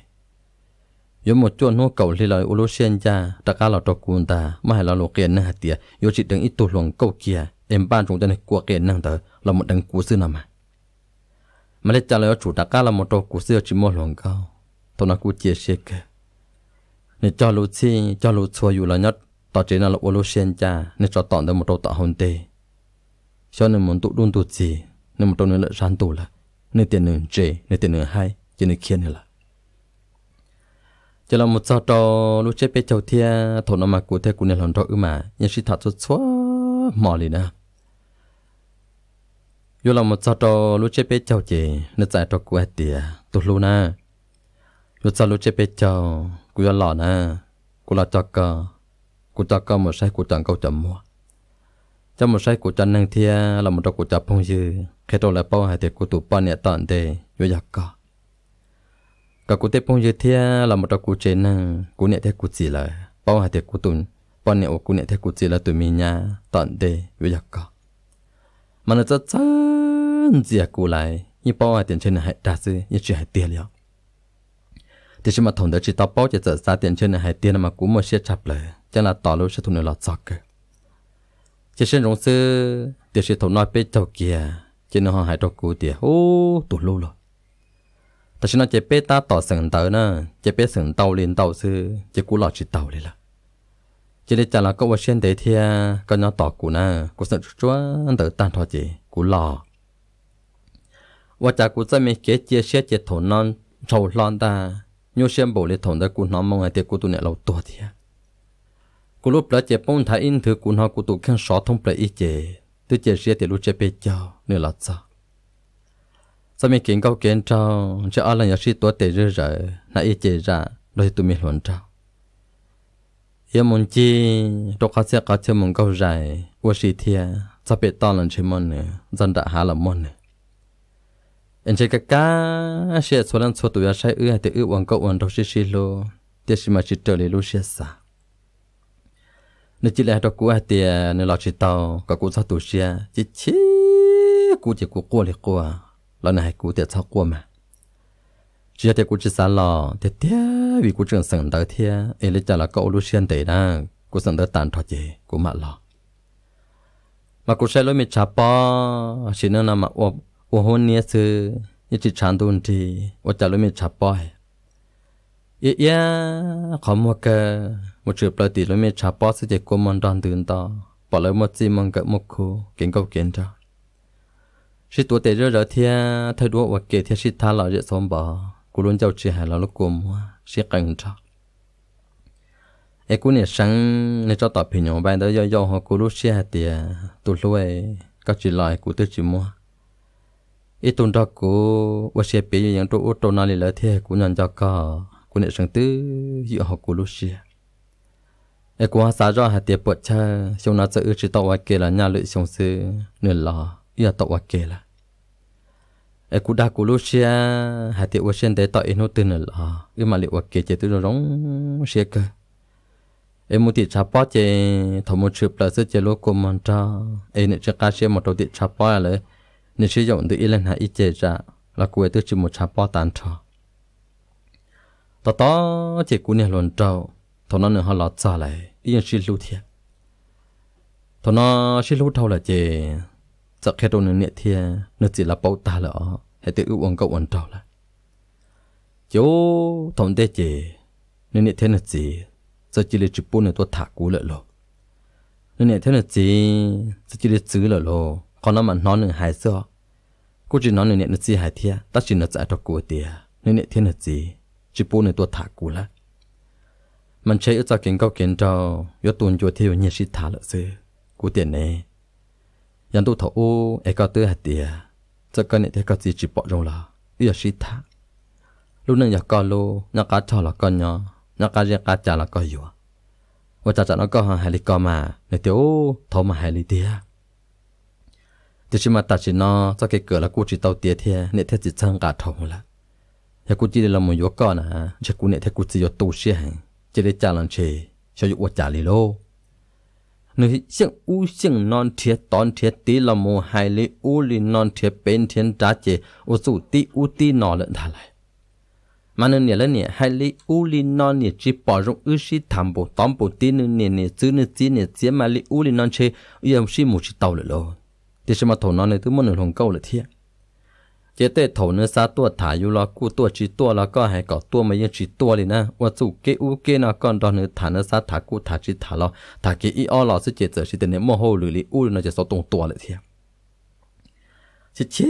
Speaker 2: yếu một chuan nô cầu lì lòi ulo sen ja ta ka la to kun ta ma la lo ken na tiệt, yo chỉ dang ít tu long kau kia em ban chúng ta này kwa kiện năng ta la một dang ku sư na ma mà le cha la yo chu ta ka la mo to ku sư chi mo luồng kau to na ku che she ke ne cha lo chi cha lo chua yu la nyat ta che na la ulo sen ja ne cho ton da mo to ta hon te cho nên muốn tụ đun tụ gì nên một trong nữa là ran tụ là nên tiền nửa chế nên tiền nửa hai cho nên khiên là chỉ là một sao trò lúc chế bé chầu thia thổ nó mà cụ thể cụ này lần trò ư mà nhưng chỉ thật chút xóa mỏ lì nè yo là một sao trò lúc chế bé chầu chị nó giải trò cụ tìa tụt luôn nè lúc sao lúc chế bé chầu cụ yo lọ nè cụ là trò cờ cụ trò cờ một sai cụ chẳng câu chậm mua trong một sai cụ chẳng năng thia là một trò cụ chậm phong dư khi trò lại bao hai tiệc cụ tụ bao nhẹ tận tề yo giặc cờ cả cụ tế bông dưới thế là một trò cụ chế nè à, cụ nẹ thấy cụ chỉ là bao hạt thế cụ tún bao nẹ cụ nẹ thấy cụ chỉ là tụi mình nhà tận đề với giặc cả mà nó cho chân gì à cụ lại như bao hạt tiền trên này đã dư như chỉ hạt tiền liệu thì chúng mà thằng đó chỉ tao bao giờ trở ra tiền trên này hạt tiền mà cụ mà sẽ chập lại cho là tao lâu sẽ thùng này lọt giặc cơ chỉ sinh rong sư thì sẽ thùng nói bên tàu kia chỉ nó họ hại đồ cụ tiếc, ô tụi lâu rồi 但是呢，这边打到神道呢，这边神道连道是这古老知道的了。这里讲了个我先得天，个那道古呢，古是专的单套这古老。我家古在面给这些这头呢，头烂的，有些不哩头的古那么的古都呢老多的。古路不这崩台因头古那古都看少通不一节，对这些的路这边叫你老早。sao mình kiến câu kiến trao cho ai là nhà sĩ tuổi tệ rơi rời nãy ý chế ra dạ, đôi tụi mình luận trao yêu muốn chi đồ khá xe cá chưa muốn câu dài qua sĩ thia sao bị to lần chơi môn nữa dân đã há là môn nữa anh chơi cá cá xe số lần số tuổi sai ư hay tự ư uống câu uống đâu sĩ sĩ lô tiếc sĩ mà chỉ trở lại lô xe sa. nếu chỉ là đồ cũ hay tiền nếu lo chỉ tàu cả cũ sao tuổi xe chỉ chỉ cũ chỉ cũ qua liền qua là này cú tiệt cho qua mà chỉ là tiệt cú chỉ xả lo tiệt tiệt vì cú trường sừng tới thia em lấy cho là cậu Lucian tệ đó cú sừng tới tàn thoát gì cú mà lo mà cú sẽ lối mình chả bỏ chỉ nên là mà ô ô hôn nia sư như chỉ chán tuôn thì ô trả lối mình chả bỏ ý ý khó mua cơ một chữ bờ tỷ lối mình chả bỏ sẽ chỉ cú mòn đòn tường to bỏ lối một gì mong cỡ một khu kiến cầu kiến cho sĩ tuổi tế rơ rơ thì thay đua và kể thì sĩ tha lọ dễ sống bỏ cú luôn giao chi hài lọ lúc cùng sĩ cảnh cho, ai cú nè sáng nên cho tập hình nhóm bạn đó do do họ cú luôn chi hài tiề tụt lúc ấy các chỉ lại cú tới chỉ mua ít tuần đó cú và sĩ bé như những chỗ ô tô nào lỡ thì cú nhận cho cò cú nè sáng tư dựa họ cú lúc sĩ ai cú hà xã ra hài tiề bớt cha xong nó sẽ ước chỉ tao và kể là nhà lưỡi xong sư nửa lọ ia tàu akela e cú đa cú lú xe hạt tiệu xe để tàu ino tên là ư mà liệu ake chế tự rong xe cơ e mu tiệt chapa chế thầu mu chụp là sẽ chế lô cô mòn cha e nè chế cá xe một đầu tiệt chapa là nè sử dụng từ ilan hạt ít chế ra là cú ấy tự chụp một chapa tàn trò tao tao chế cú nè lon trâu thầu nó nửa họ lọt xa lại yên sĩ lú thiệt thầu nó sĩ lú thâu là chế จะแค่โดนเนี่ยเทียนึกจิละเป้าตาละอ๋อให้ติอุองก็อันเจ้าละโยทำได้เจเนี่ยเทียนึกจิจะจิเลจุปุ่นในตัวถากูเลยหรอเนี่ยเทียนึกจิจะจิเลซื้อเลยหรอคนนั้นมันนอนหนึ่งหายเสื้อกูจะนอนเนี่ยนึกจิหายเทียตัดจินึกจะตัวกูเตียเนี่ยเทียนึกจิจุปุ่นในตัวถากูละมันใช้อุตสาหกินก็เกินเจ้ายอดตุนจัวเทียวเนี่ยชิดถาละเสื้อกูเตียเนี่ยยังตัวทอูเอกตัวหัดเดียจะกันเนี่ยเด็กก็จีจีปอจงละอีกชิตาลูกนึงอยากก็ลูนักการชอละก็เนาะนักการเรียกการจ่าละก็อยู่ว่าจ่าจ่าแล้วก็หาเฮลิคอมาเนี่ยเดียวทอมาเฮลิเดียจะชิมาตัดชินอจะเกิดแล้วกูจีเตาเตียเทียเนี่ยเทียจิตช่างการทองละอยากกูจีเดลมวยก็นะจะกูเนี่ยเทียกูจีอยู่ตู้เชี่ยงจะได้จ่าลันเชยชอยู่ว่าจ่าลีโล nơi xiang u xiang non thiệt tòn thiệt tí là mồ hài lê u lì non thiệt bên thiên đá chế u sủ tí u tí nọ lợn thả lại mà nên nhớ lên nhỉ hài lê u lì non nhỉ chỉ bỏ rộng ư si thảm bộ tóm bộ tí nên nhỉ nhỉ chứ nhỉ chỉ nhỉ chỉ mà lê u lì non chế yếm si một chỉ tàu lợn lô thì xem mà thổ non này thứ muốn lồng câu là thiệt chế tê thổ nữa xa tua thả yêu lo cu tua chỉ tua là có hay có tua mà yên chỉ tua đi na và chủ kế u kế nó còn đó nữa thả nữa xa thả cu thả chỉ thả lo thả cái ý o lo sẽ chế trở chỉ tên mồ hôi lử u nó chỉ số tung tua lại thiệt chỉ chế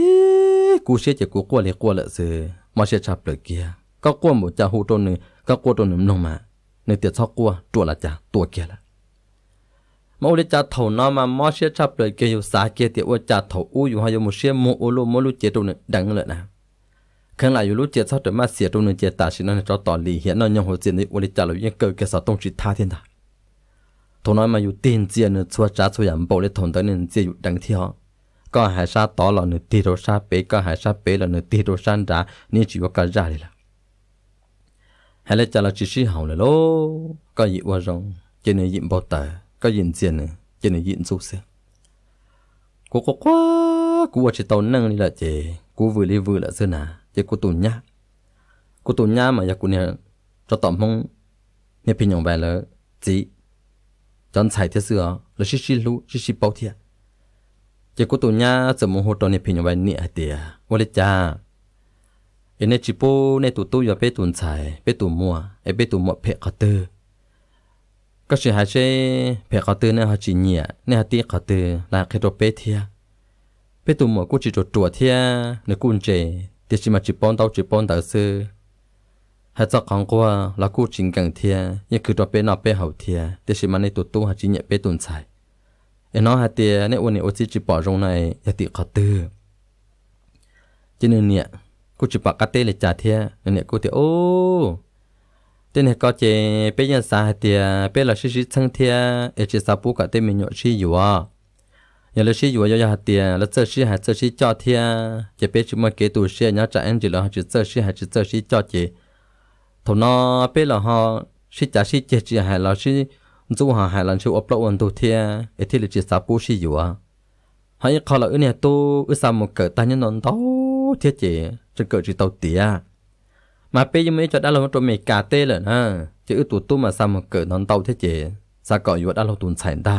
Speaker 2: cu chế chỉ cu qua lì qua lại sự mà sẽ chập lại kia các qua một cha hụ trôn nữa các qua trôn nữa nông mà nên tiệt sau qua tua là cha tua kia là mỗi lúc cha thầu nó mà mỗi xe chập rồi kia yêu xa kia thì ôi cha thầu u dùng hai dùng một xe mua ô lô mỗi lúc chế trong này đắng lại nè khi nào lúc chết, sau rồi mà xe trong này chết ta xin nó cho tỏ lì hiện nó nhau hồ tiền đấy ôi cha rồi những cơ cái sao tông chỉ tha thiên ta thầu nó mà yêu tiền tiền nữa xua trả xua giảm bộ để thầu tới nên tiền yêu đắng thì họ có hai sa tỏ là nửa tiền đồ sa bể có hai sa bể là nửa tiền đồ san ra nên chỉ có cả ra đi là hay là cha là chỉ sĩ hậu là lô có gì qua rong chỉ nên dịm bao tờ tiền, cô cô ở trên tàu ก็ยินเสียนเจนยินสู้เสียกูก็คว้ากูว่าจะตอนนั่งนี่แหละเจกู vừa đi vừa vừa là xưa nà chị cô tụn nhá cô tụn nhá mà giờ cô nè cho tọm mong nè pin nhộng về là gì chọn xài thế xưa là xí xí lú xí xí bao thiệt chị cô tụn nhá giờ mong hồ tròn nè pin nhộng về nè tiệt vô lê cha em nè chỉ bố nè tụt tụt giờ bé tụn xài bé tụn mua em bé tụn mua phe khát tư ก็ชอหาเช่เพ่ขอตื่เนี่ยหาจีเนียเนี่ยตีขอตื่ลาเคโตเปเทียเปตุ่มหมวกูจีจดตัวเทียในกุนเจเดี๋ยวชิมาจีปอนเต้าจีปอนเต้าซื้อหาจากของกูว่าลากูจิงกังเทียยังคือตัวเป็นอเป็เฮาเทียเดี๋ยวชิมาในตัวตู้หาจีเนี่ยเปตุ่นใส่เอ็น้องหาเตียเนี่ยวันนี้โอซิจีปอรงในยติขอตื่จีนึงเนี่ยกูจีปากกตเต้เลยจ่าเทียเนี่ยกูเตียโอ้ tên này có chế bây giờ xa thì bây giờ sĩ sĩ thân thì ở chế sao bố cả tên mình nhọ sử dụng à nhà là sĩ dù à giờ thì là chơi sử hay chơi sử cho thì chế bây chúng mà kế tụ sử nhớ trả anh chỉ là chỉ chơi sử hay chỉ chơi sĩ cho chế thằng nó bây giờ họ sử trả sử chế chỉ hay là sử dù họ hay là sử ốp lậu anh tụ thì ở thì là chế sao bố sĩ dù à hay khó là ở nhà tu ở sao một cái ta nhân nó đâu thiết chế chỉ cỡ chỉ tàu tía มาเปยังไม่จดอารม์ตัวเมกาเต้เลยนะจะอึตัวตุ้มมาซ้ำเกิดนอนเตาเทเจสาก่อยวดอามณรตุนแสนตา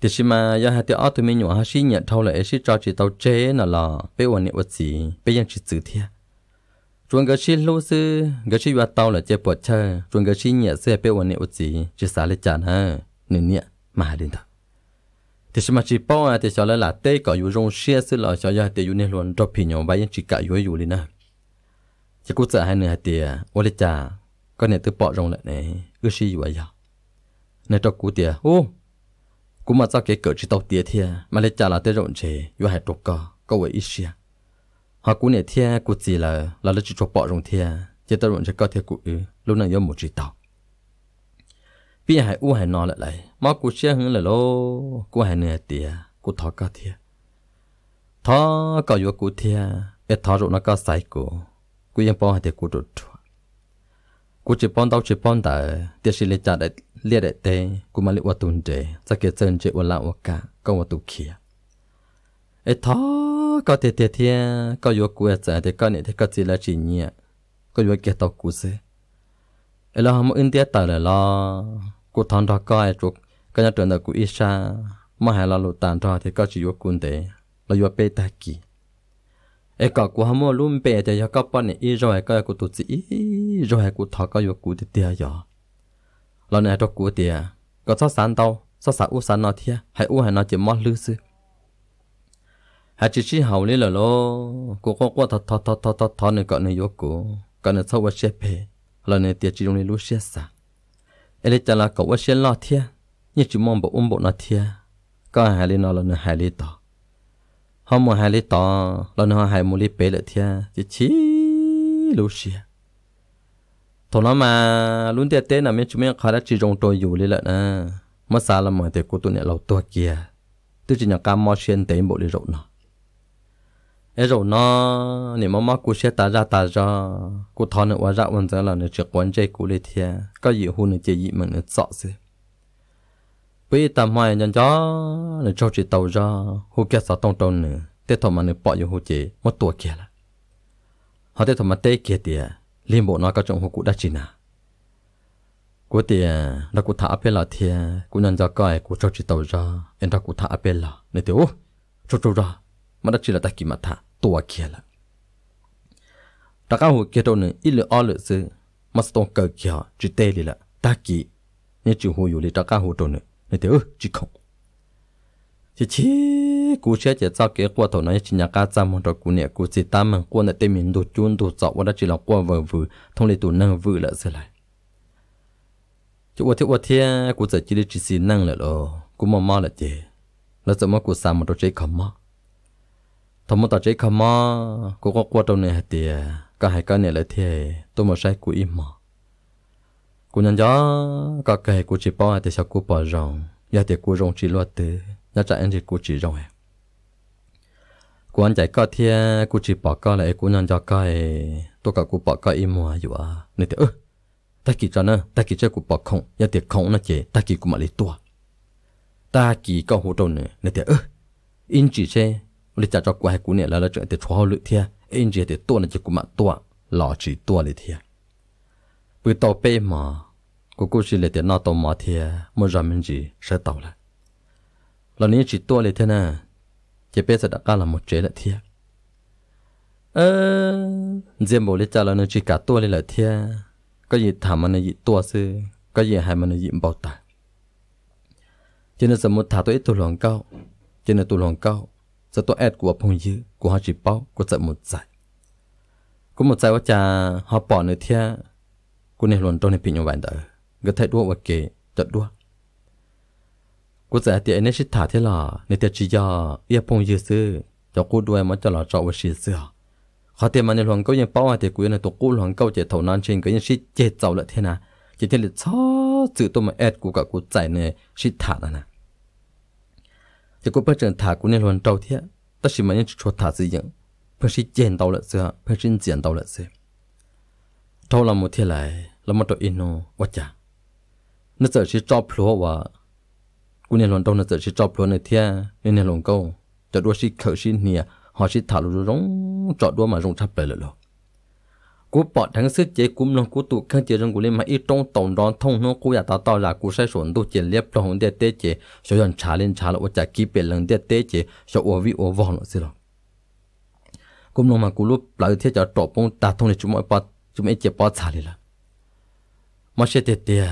Speaker 2: ติชิมายาหาติอัอตัวมีหนูฮัชิเนี่ยเท่าไหร่ชิจอจิเตาเจน่ะล่ะเปยวันนี้วัดสีเปยังชิจือเทียจวนกระชิลูซือกระชิวัดเตาเลยเจ็บปวดเชอจวนกระชิเนี่ยเสียเปยวันนี้วัดสีจิสาเลจานฮะหนึ่งเนี่ยมาเดินเถอะติชิมาชิป้อติชอลละเต้ก่ออยู่โรงเชียซื้อหลชอชอยาติอยู่ในหลวนจบผีหยอไใบยังจิกะอยู่อยู่เลยนะ chỉ cú sợ hai nửa tiề ô lê cha con này tự bỏ này ư si vậy giờ này cho cú tiề ô cú mà sao cái cỡ chỉ tàu tiề thiề mà lê cha là yêu hai trục cò có vậy ít xia cú này thiề cú gì là là lê chỉ cho bỏ rồng thiề chỉ tới rộng chế có thiề cú ư lúc này yêu một chỉ tàu bây giờ hai u hai nọ lại mà cú xia hứng là lô cú hai nửa tiề cú thọ có thiề thọ có yêu cú thiề ít thọ rồi nó có cú กูยังปองให้เด็กกูดูดกูจะปอนเต้าจะปอนแต่เดี๋ยวสิเลจ่าได้เลียได้เตะกูมาเลียว่าตุนเจจะเกิดเจนเจวันละว่ากะก็ว่าตุเขียไอ้ท้อก็เตะเตะเทียก็อยู่กูจะเด็กก็เนี่ยเด็กก็จีละจีเนี่ยก็อยู่เกี่ยวกับกูเสไอ้เราทำอื่นเตี้ยแต่เลยล่ะกูทอนทอก็ไอ้จุกก็จะเตือนแต่กูอีชามาหาเราหลุดตามทอเด็กก็จะอยู่กูเตะเราอยู่เปตากี ai cả của hâm luôn bè thì các bạn này rồi cái của tổ chức rồi của thọ cái của tụi tia giờ lần này tôi của tia có sao sáng đâu sao sáng u sáng nó thia hay u hay nó chỉ mất lư sư hay chỉ chỉ hậu này là lo của con qua thọ thọ thọ thọ thọ thọ này cái này vô của còn này sau qua xe bè lần này tia chỉ dùng này lú xe sa ai lấy chả là cậu qua xe lo thia như chỉ mong bộ ôm bộ nó thia cái hai lý nó là nó hai lý tao hôm mua hai lít to lần họ hai mua lít bé lại thia chỉ chỉ lú xia thôi nó mà luôn tiệt tên là mình chúng mình khá là chỉ trong tôi dù lý lợn à mà xa là mọi tiệc của tụi này lâu tuổi kia tôi chỉ nhận cam mò xuyên tế bộ lý rộn nó ấy rộn nó nếu mà mà cú xe ta ra ta ra cú thọ nữa ra vẫn giờ là nó chưa quan chế cú lý thia có gì hôn nữa chỉ gì mình nữa sợ gì bây ta mai nhân gió là cho chị tàu ra hồ kia sao tông tông nữa tết thọ mà nữa bỏ vô hồ chị mất tuổi kia là họ tết thọ mà tết kia tiệt, liên bộ nói các trọng hồ cụ đã chỉ nào cú tiệt, nó cú thả áp là thì cú nhân gió coi cú cho chị tàu ra em ra cú thả áp là nên tiểu cho cho ra mà đã chỉ là ta kì mà thả tuổi kia là ta cao hồ kia đâu nữa ít lửa o lửa dư mà tông cờ kia chỉ tê đi là ta kì nên chịu hồ yếu đi ta cao hồ đâu nữa 你得去看。chỉ chỉ cú chết chỉ sau cái qua thầu nói chỉ nhà cá trăm một trò cú nè cú chỉ tám mình qua nè tên mình đồ chun đồ dọ qua đó chỉ là qua vừa vừa thông lệ tụ năng vừa lại rồi lại chú qua thế qua thế cú chỉ chỉ đi chỉ xin năng lại rồi cú mà mà lại chứ là sao mà cú sao một trò chơi không mà thằng mà trò chơi không mà cú có qua đâu nè thì cả hai cái này lại thế tôi mà sai cú im mà cô nhân gió các cái cô chỉ bỏ thì sao cô bỏ rồng giờ thì cô rồng chỉ lo từ nhớ chạy anh thì cô chỉ rồng cô anh chạy có thia cô chỉ bỏ có lại cô nhân gió cái, tôi cả cô bỏ có im mùa dù à nên thì ơ ta kỳ cho nó ta kỳ cho cô bỏ không giờ thì không nó chỉ ta kỳ cô mà lấy tua ta kỳ có hỗ trợ nữa nên thì ơ in chỉ xe lấy trả cho cô hai cô này là là chuyện thì cho họ lựa thia in chỉ thì tua là chỉ cô mà tua lọ chỉ tua lấy thia bữa tàu bê mà cô cô chỉ lấy tiền nào tàu mà thiệt, mua ra mình gì sẽ tàu lại lần này chỉ tua lấy thế nè chỉ biết sẽ đã cả là một chế lại thiệt ờ, riêng bộ lấy cha là nó chỉ cả tua lấy lại thiệt có gì thảm mà nó gì tua sư có gì hại mà nó gì bảo ta cho nên sớm một thả tôi ít tụ lòng cao cho nên tụ lòng cao sẽ tôi ad của phong dư của họ chỉ bao của sợ một giải cũng một giải cha, họ bỏ nữa thiệt กูเนี่ยหลวนต้นในปีนอยู่วันเดอร์ก็เทดัววักเกจัดดัวกูจะเตียในชิตาที่ล่ะในเตียจียาเอียพงยืซื้อจะกูด้วยมันจะหล่อจอวชีเสือขาเตียมันในหลวงก็ยังเป้าเตียกูในตัวกูหลวงก็เจ็ดเท่านั้นเช่นก็ยังชิเจ็ดเจ้าละเท่านะเจ็ดเท่าเลยชอจื้อตัวมาแอดกูกับกูใจในชิตาแล้วนะจะกูเพื่อเจอถากูในหลวงเจ้าเทีย但是嘛，你出他子样，不是见到了这，不是见到了这。到了某天来，là một in nó quá chả nó sợ chỉ cho phlúa và cũng nên lần đâu nó sợ chỉ cho phlúa này thia nên nên lần câu cho đua chỉ khởi chỉ nia, họ chỉ thả lũ rong cho đua mà rong tháp bể lỡ cú bỏ thằng sư chế cúm nó cú tụ khăn chế rong cú lên mà ít trong tổng đón thông nó cú giả tao tao là cú sai sốn tu chế liếp trong hồn địa chế số dần trả lên trả lại quá chả kí bể lần địa tế chế số ô vi ô vòng nó xí rồi cúm nó mà cú lúc lại thế cho trộn bông ta thông thì chúng mọi bắt chúng ấy chế bắt xả đi là mà sẽ tiệt tiệt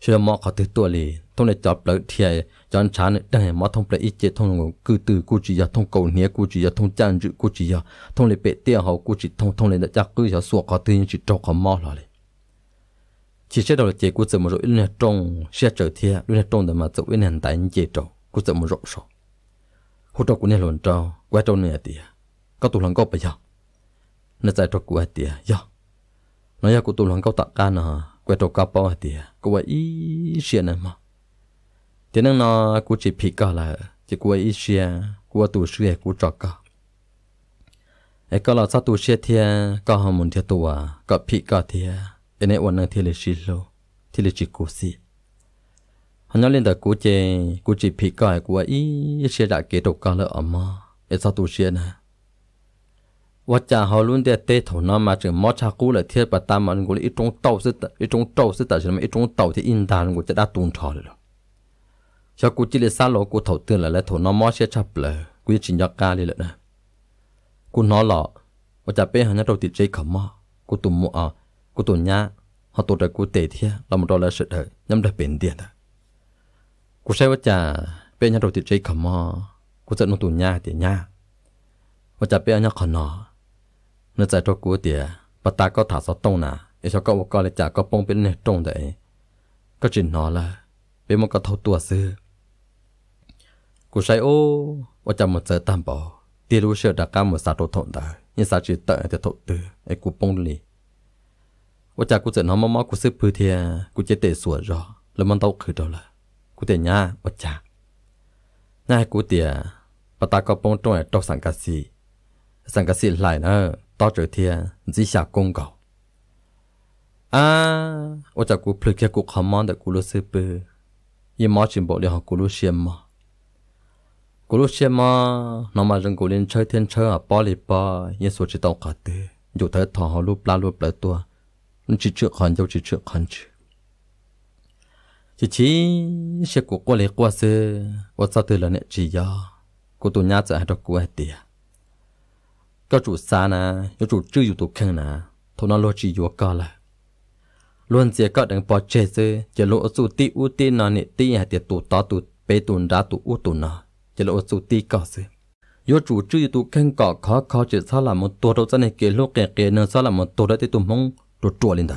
Speaker 2: sẽ mọ có từ tuổi thông này chọc lợi thiệt chọn chán đang hệ mọ thông lợi ít chế thông ngủ cư từ cư chỉ giờ thông cầu nhé cư chỉ giờ thông trang dự cư chỉ giờ thông lệ bệ tiệt hậu cư chỉ thông thông lệ đã chắc cứ giờ xua có tư nhưng chỉ trâu có mọ rồi chỉ sẽ đầu là chế cư chỉ một rồi lúc này trông sẽ trở thiệt lúc này trông để mà tự bên này tại những chế trâu cư chỉ một rồi rồi hỗ trợ của này luôn trâu quá trâu này tiệt có tụ lần góp bây giờ nó giải trâu của tiệt giờ nói giờ của tụ lần góp tạ ca nào quẹt trộn cà bò thì cô ấy ít xiên à mà thế nên nó cô chỉ phí cả là chỉ cô ấy ít xiên cô ấy tụ xiên cô trộn cả ấy có là sao tu sửa thì có họ muốn thì tụ à có phí cả thì anh ấy vẫn đang thì lịch sử, lô thì là chỉ cố xí Hôm nay lên được cô chỉ cô chỉ phí cả cô ấy ít xiên đã kết trộn cả là ở mà ấy sao tu xiên à 我家好论的对头呢嘛，这毛茶菇了，贴把大门过来一种刀是的，一种刀是的，什么一种刀的硬蛋，我在那冻潮了了。小姑这里三楼骨头掉了了，头呢毛些差不了，估计真要干的了呢。姑拿了，我家边上那都得这口嘛，姑都木啊，姑都伢，好多的姑得贴，那么多了是的，那么的变点的。姑说我家边上都得这口嘛，姑在弄都伢的伢，我家边上那可能。nó chạy cho cú tiề bà ta có thả sao tông nà để cho có cậu có lại trả có bông bên này trông đấy có chuyện nó là bên một cái thâu tua sư cú say ô và chạm một giờ tam bỏ tiề lú sửa đã cam một sao đồ thộn đó nhưng sao chỉ tận thì thộn từ ấy cú bông lì và chả cú sợ nó mắm cú sư phứ thiề cú chết tệ sủa rồi là mắm tàu khử đâu là cú tiề nhá và chả nhá cú tiề bà ta có bông trông ở trong sàn cà xì sàn cà xì lại 到这天只下公告。啊，我在古普克古卡曼的古鲁斯贝，也马进不了古鲁什么。古鲁什么，那么人古林车天车啊，巴里巴也说知道卡的，有他讨好路拉路不多，你只吃看就只吃看吃。chỉ chỉ sẽ của cô lấy qua xe, cô sao từ lần này chỉ do cô tụi nhà sẽ học được cô ấy tiền có chủ xa nà có chủ chữ dù tụ khăn nà thôi nó lo chỉ dù có là luôn chỉ có đừng bỏ chế chứ chỉ lo su ti u ti nó nị ti hà tiệt tụ tao tụ bê tụ ra tụ u tụ nó chỉ lo su ti có chứ yo chủ chữ dù tụ khăn có khó khó chỉ sao làm một tổ đâu cho này kể lúc kể kể nữa sao làm một tổ đó thì tụ mong tụ trụ lên đó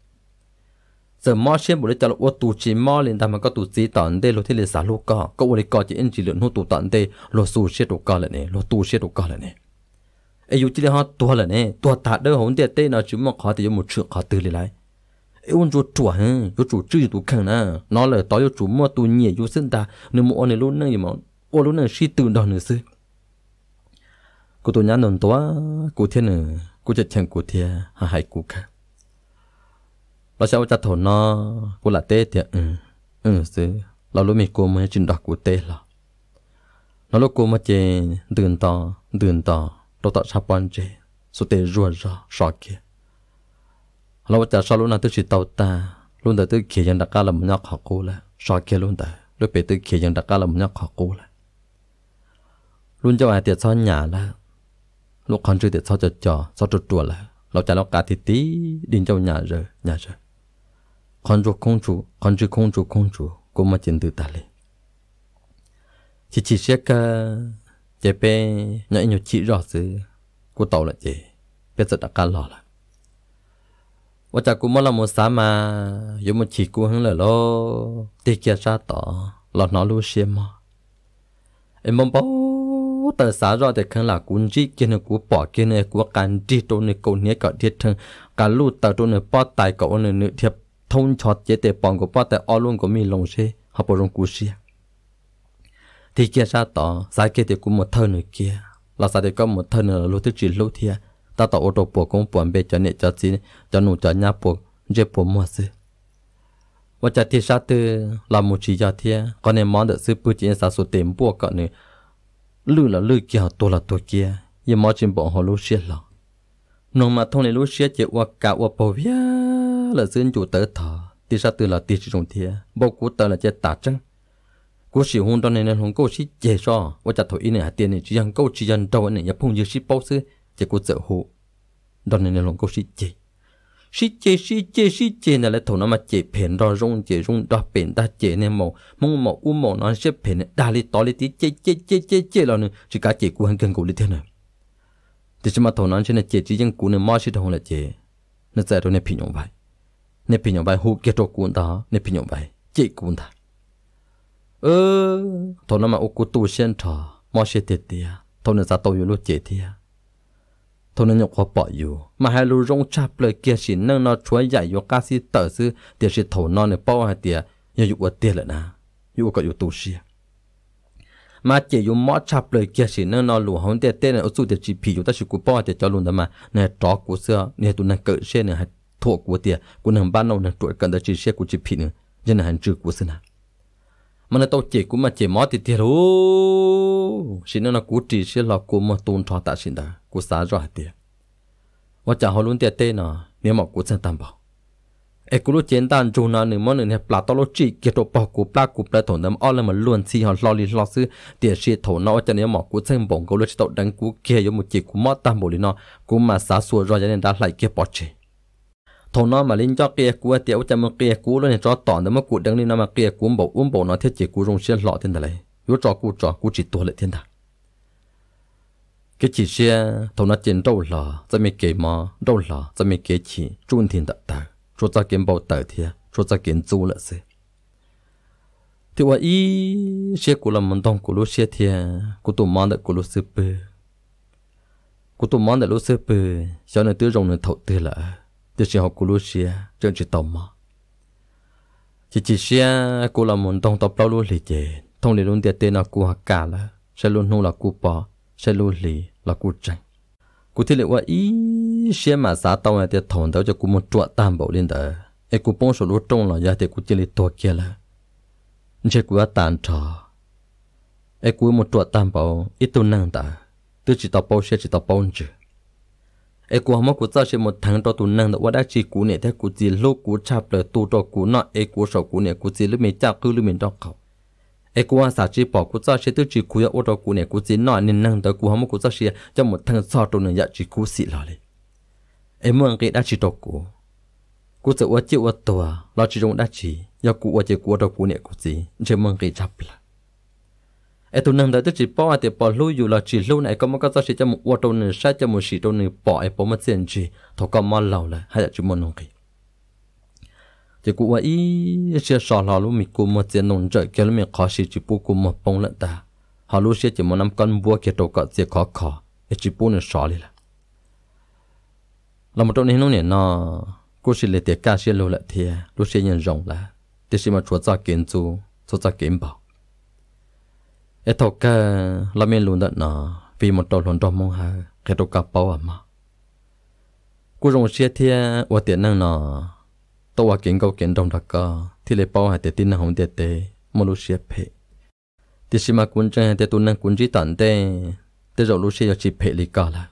Speaker 2: giờ mò xem bộ lấy tao là tụ chỉ mò lên tao mà có tụ chỉ tận đây lo thế là xả lô co, có bộ lấy cọ chỉ anh chỉ lượng hô tụ tận đây lo sù xe tụ cọ lại nè lo tụ xe tụ cọ lại nè ai yêu chỉ là họ tua lại nè tua tạ đỡ hồn tiền tê nào chúng mà khó thì một chuyện khó từ lại ai muốn cho chùa hả cho chủ chữ tụ khăn nè nó là tao cho chủ mua tụ nhẹ cho sinh ta nếu mua này luôn nâng gì mà ô luôn nâng si từ đòn nữa sư cô tụ nhắn đồn tua cô thiên nè cô chết chẳng cô thiên hà hải cô khác เราจะเอาจะถนอกูละเตะเถอะอืมอืมสิเรารู้มีกูมันจินดอกกูเตะละเราลูกกูมาเจดื่นต่อดื่นต่อเราต่อชาปอนเจสุเตรัวรอสอเกียเราจะชาลุนาตุชิตาวตาลุ่นแต่ตุเขียนดักกาลมันยักขอกูละสอเกียลุ่นแต่ด้วยเปตุเขียนดักกาลมันยักขอกูละลุ่นจะว่าเตียซ้อนหยาละลูกคอนชื่อเตียซ้อนจดจ่อซ้อนจุดตัวละเราจะเรากาทิตีดินเจ้าหยาเจอหยาเจอ con ruột công chủ con ruột công chủ công chủ cô mà chân từ ta lệ chị chỉ sẽ cả chế pe nhảy nhảy chị rõ sự cô tàu là chị bây giờ đã cả lọ là và chả cũng là một xã mà giống một chỉ cô hứng là lo tê kia ra tỏ lọ nó luôn xem mà em mong bảo tờ xã rõ để khăn là cũng chỉ kia này của bỏ kia này của cản chỉ trốn này cậu nhé cậu thiết thương cả lũ tờ trốn này bỏ tài cậu này nữa thiệp thông chọt chế tế bọn của bọn tế o luôn của mình lòng xe họ bỏ rong cú xe thì kia ra tỏ giá kia thì cũng một thơ nữa kia là sao thì có một thơ nữa lúc tức chỉ lúc thì ta tỏ ô tô bộ cũng bọn bê cho nệ cho chín cho nụ cho nhà bộ dễ bộ mua xe và chả thì sao từ là một chỉ cho thì còn em món được sư bưu chỉ sao số tiền bộ cỡ nữa lư là lư kia tô là tô kia nhưng mà chỉ bọn hồ lúc xe lòng nó mà thông này lúc xe chỉ qua cả qua bộ vía là dân chủ tớ thở thì sao từ là sử dụng thiệt bộ cú tớ là chế tả trăng Cú sử hôn đó này là hôn cô sĩ chế cho và chặt thổi này tiền này chỉ rằng câu chỉ rằng đâu này nhập phong như sĩ bao sư chế cú sợ hộ đó này là hôn cô sĩ chế sĩ chế sĩ chế sĩ chế này là thổ nó mà chế phèn đó rung chế rung đó phèn ta chế này màu mông màu u màu nó sẽ phèn đa li to li tí chế chế chế chế chế là nữa chỉ cả chế cú hắn cần cổ li thế này thì chúng mà thổ nó sẽ là chế chỉ rằng của này mà sĩ thổ là chế nó sẽ thổ này phình nhộng vậy nè phi nhộng bài hụ kia trô cuốn đó nè phi nhộng bài chị cuốn ta ơ thôi nó mà ô cú tu sen trò mò xe tiệt tiệt thôi nó ra tàu yêu lúc chị tiệt thôi nó nhộng hoa bỏ yêu mà hai lù rong chạp lời kia xin nâng nó chúa dạy yêu ca sĩ tờ sư tiệt sĩ thổ non nè bao hai tiệt nhờ dụ ở tiệt lại nà dụ có yêu tu xe mà chỉ dùng mỏ chạp lời kia xin nâng nó lù hóng tê tê này ở chỗ để chỉ phì chúng ta chỉ cú bỏ để cho luôn đó mà này trò của xưa này tu này cỡ xe này thuộc của tiệt, của nàng ban nô nàng tuổi cần đã chỉ xe của chỉ phi nữa cho nên hắn chưa của sinh mà nó tàu chỉ của mà chỉ mót thì tia rồi xin nó của chỉ xe là của mà tôn thọ tạ xin đã của xã rồi tiệt, và chả họ luôn tiệt tê nó nếu mà của sinh tam bảo ai cũng lúc chiến tan chung nó nữa mà nữa là tao lúc chỉ kia tao bảo của ba của ba thổ nấm ở là mà luôn họ lo lì lo sư tiền xì thổ nó cho nên mà của sinh bổng của lúc tao đánh của kia một chỉ của mót tam bảo đi nó cũng mà xã xua rồi cho nên đã lại kia bỏ chơi thầu nó mà linh cho kia cú tiểu cho mà kia cú luôn cho tỏn đó mà cụ đang linh nó mà kia cú bộ uống bộ nó thiết chỉ cú rong xiên lọ thiên đời yếu cho cú cho cú chỉ tua lại thiên đời cái chỉ xe thầu nó trên đâu lọ cho mình kể mà đâu lọ cho mình kể chỉ trung thiên đạo tờ cho cho kiếm bộ tờ thì, cho cho kiếm du lợ xe thì ว่าอีเชี่ยกูละมันต้องกูรู้เชี่ยเทียกูตัวมันเด็กกูรู้สึกเปื่อกูตัวมันเด็กรู้สึกเปื่อฉันเนี่ยตื้อรงเนี่ยถอดตื้อละ cho chị học cô lúa xia cho chị tầm mà chị chị xia cô là muốn tông tập lâu lúa lì chị thông lì luôn tiệt tên là cô hạt cả là sẽ luôn nô là cô bỏ sẽ luôn lì là cô tranh cô thì lại qua ý xia mà xã tàu này tiệt thòng tao cho cô muốn chuột tam bảo lên đó ai cô bông số lúa trông là gia thì cô chỉ lì to kia là chị cô đã tàn trò ai cô muốn chuột tam bảo ít tu năng ta tôi chỉ tập bao xe chỉ tập bao chứ เอกูหมอกูเจ้าเชื่อหมดทั้งตัวตุนนังแต่ว่าได้ชีกูเนี่ยถ้ากูจีโลกูชาบเลยตัวตัวกูเนาะเอกูสอบกูเนี่ยกูจีลูกเมียเจ้าคือลูกเมียดอกเขาเอกูว่าสาชีปอกกูเจ้าเชื่อตัวจีกูยาว่าตัวกูเนี่ยกูจีเนาะนี่นังแต่กูหมอกูเจ้าเชื่อจะหมดทั้งซอตัวหนึ่งอยากจีกูสิหล่อเลยเอเมืองกีได้ชีตัวกูกูจะว่าจีว่าตัวเราจีตรงได้ชีอยากกูว่าจีกูตัวกูเนี่ยกูจีเชื่อเมืองกีจับละ ai tu nâng đó tức chỉ bỏ ai thì bỏ lưu dù là chỉ lưu này có một cái gì cho một ô tô này sai cho một chỉ tô này bỏ ai bỏ mất tiền gì thọ có mà lâu là hay là chỉ một nông kỳ thì cụ ấy sẽ sò lò luôn mình cụ mất tiền nông trại, kia luôn mình khó chỉ chỉ bù cụ một bông lợn ta họ luôn sẽ chỉ một năm con bua kia đâu có gì khó khó chỉ bù này sò đi là là một trong những nông này nó cô sẽ lấy tiền ca sẽ lưu lại thì lúc sẽ nhận rộng là thì sẽ mà chúa cho kiến chú chúa cho kiến bảo เอตอกะละเมลุนดะนะวีมตอลอนดอมงฮาเกตอกะปาวะมากูรงเชียเทียวะเตนังนะตวะเก่งกอเก่งดอมดะกะที่เลปาวฮาเตตินะหงเตเตมลุเชียเพติสิมากุนเจเตตุนังกุนจิตันเตเตจอลุเชียจิเพลิกาละ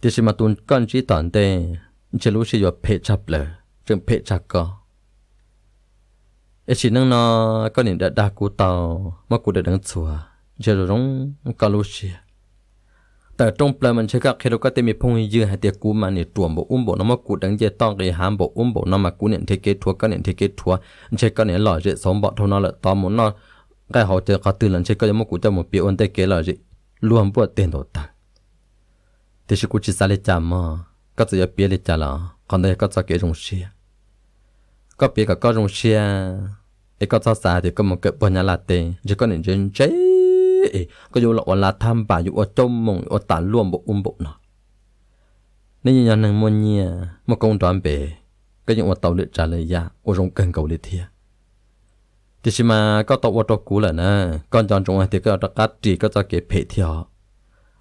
Speaker 2: ติสิมาตุนกันจิตันเตเจลุเชียเพชับเลจึงเพชักกอ ít chỉ năng nó có niệm đã đa cú tàu mắc cú đã đằng chùa giờ rồi rong cá lối chia tại trong plan mình sẽ các khi đó có thể mình phong dư hay tiệc cú mà niệm tuồng bộ um bộ nó mà cú đằng giờ tao cái hàm bộ um bộ nó mà cú niệm thiết kế thua các niệm thiết kế thua sẽ các niệm lọ dễ sống bọn thôi nó là tao muốn nó cái họ chơi cả tư lần sẽ các giống cú cho một biểu ôn tay kế là dễ luôn bộ tiền đồ tăng Thế sẽ cú chỉ xa lên chạm mà các giờ biết lên chạm là còn đây có giờ cái rong chia các biết các các rong chia e có sao xa thì có một cái bọn nhà là tê chỉ có nên chân chế có dù là là tham bà dù ở trong mong ở tả luôn bộ um bộ nó nên như nhà nàng mua nhà một công đoạn bể cái những ở tàu lệ trả lời ya ở trong cần cầu lệ thiệt thì xí mà có tàu ở trong cũ là nè con chọn trong thì có ở cát trì có cho cái phê thiệt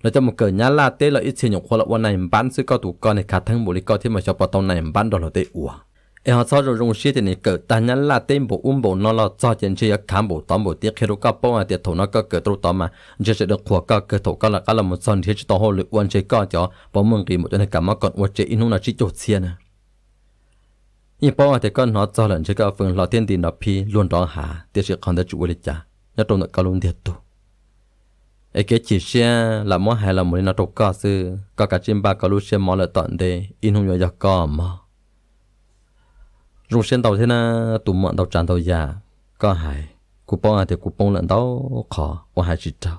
Speaker 2: là cho một cỡ nhà la tê là ít xin nhục hoặc là quan này bán sẽ có tụ con này cả thằng bộ lý có thêm mà cho bọn tàu này bán đó là tê uổng ai họ cho rồi dùng xe thì cỡ ta nhân là tên bộ um bộ nó là cho tiền chơi khám bộ tóm bộ tiếc khi lúc cấp bao tiền thầu nó có cỡ trụ tóm mà giờ sẽ được khóa cả cỡ thầu cả là cả là một sân thế chỉ tao hồ lực quan chơi cả cho bảo mừng kỳ một cái cảm mà còn quan chơi inung là chỉ chốt xe nè à. nhưng bao à, thì con nó cho lần chơi cả phương là tiền tiền nó pi luôn đó hà tiếc sẽ còn được chủ lịch cha nhất trong được cả luôn thiệt tu cái chỉ xe là món hay là một nó trục cả sư cả cả chim ba cả lúc xe món là tận đây inung rồi giặc cả mà rung sen tàu thế na tụm mọn tàu tràn tàu già có hại cú bông à thì cú bông lận tàu khó và hại chỉ tàu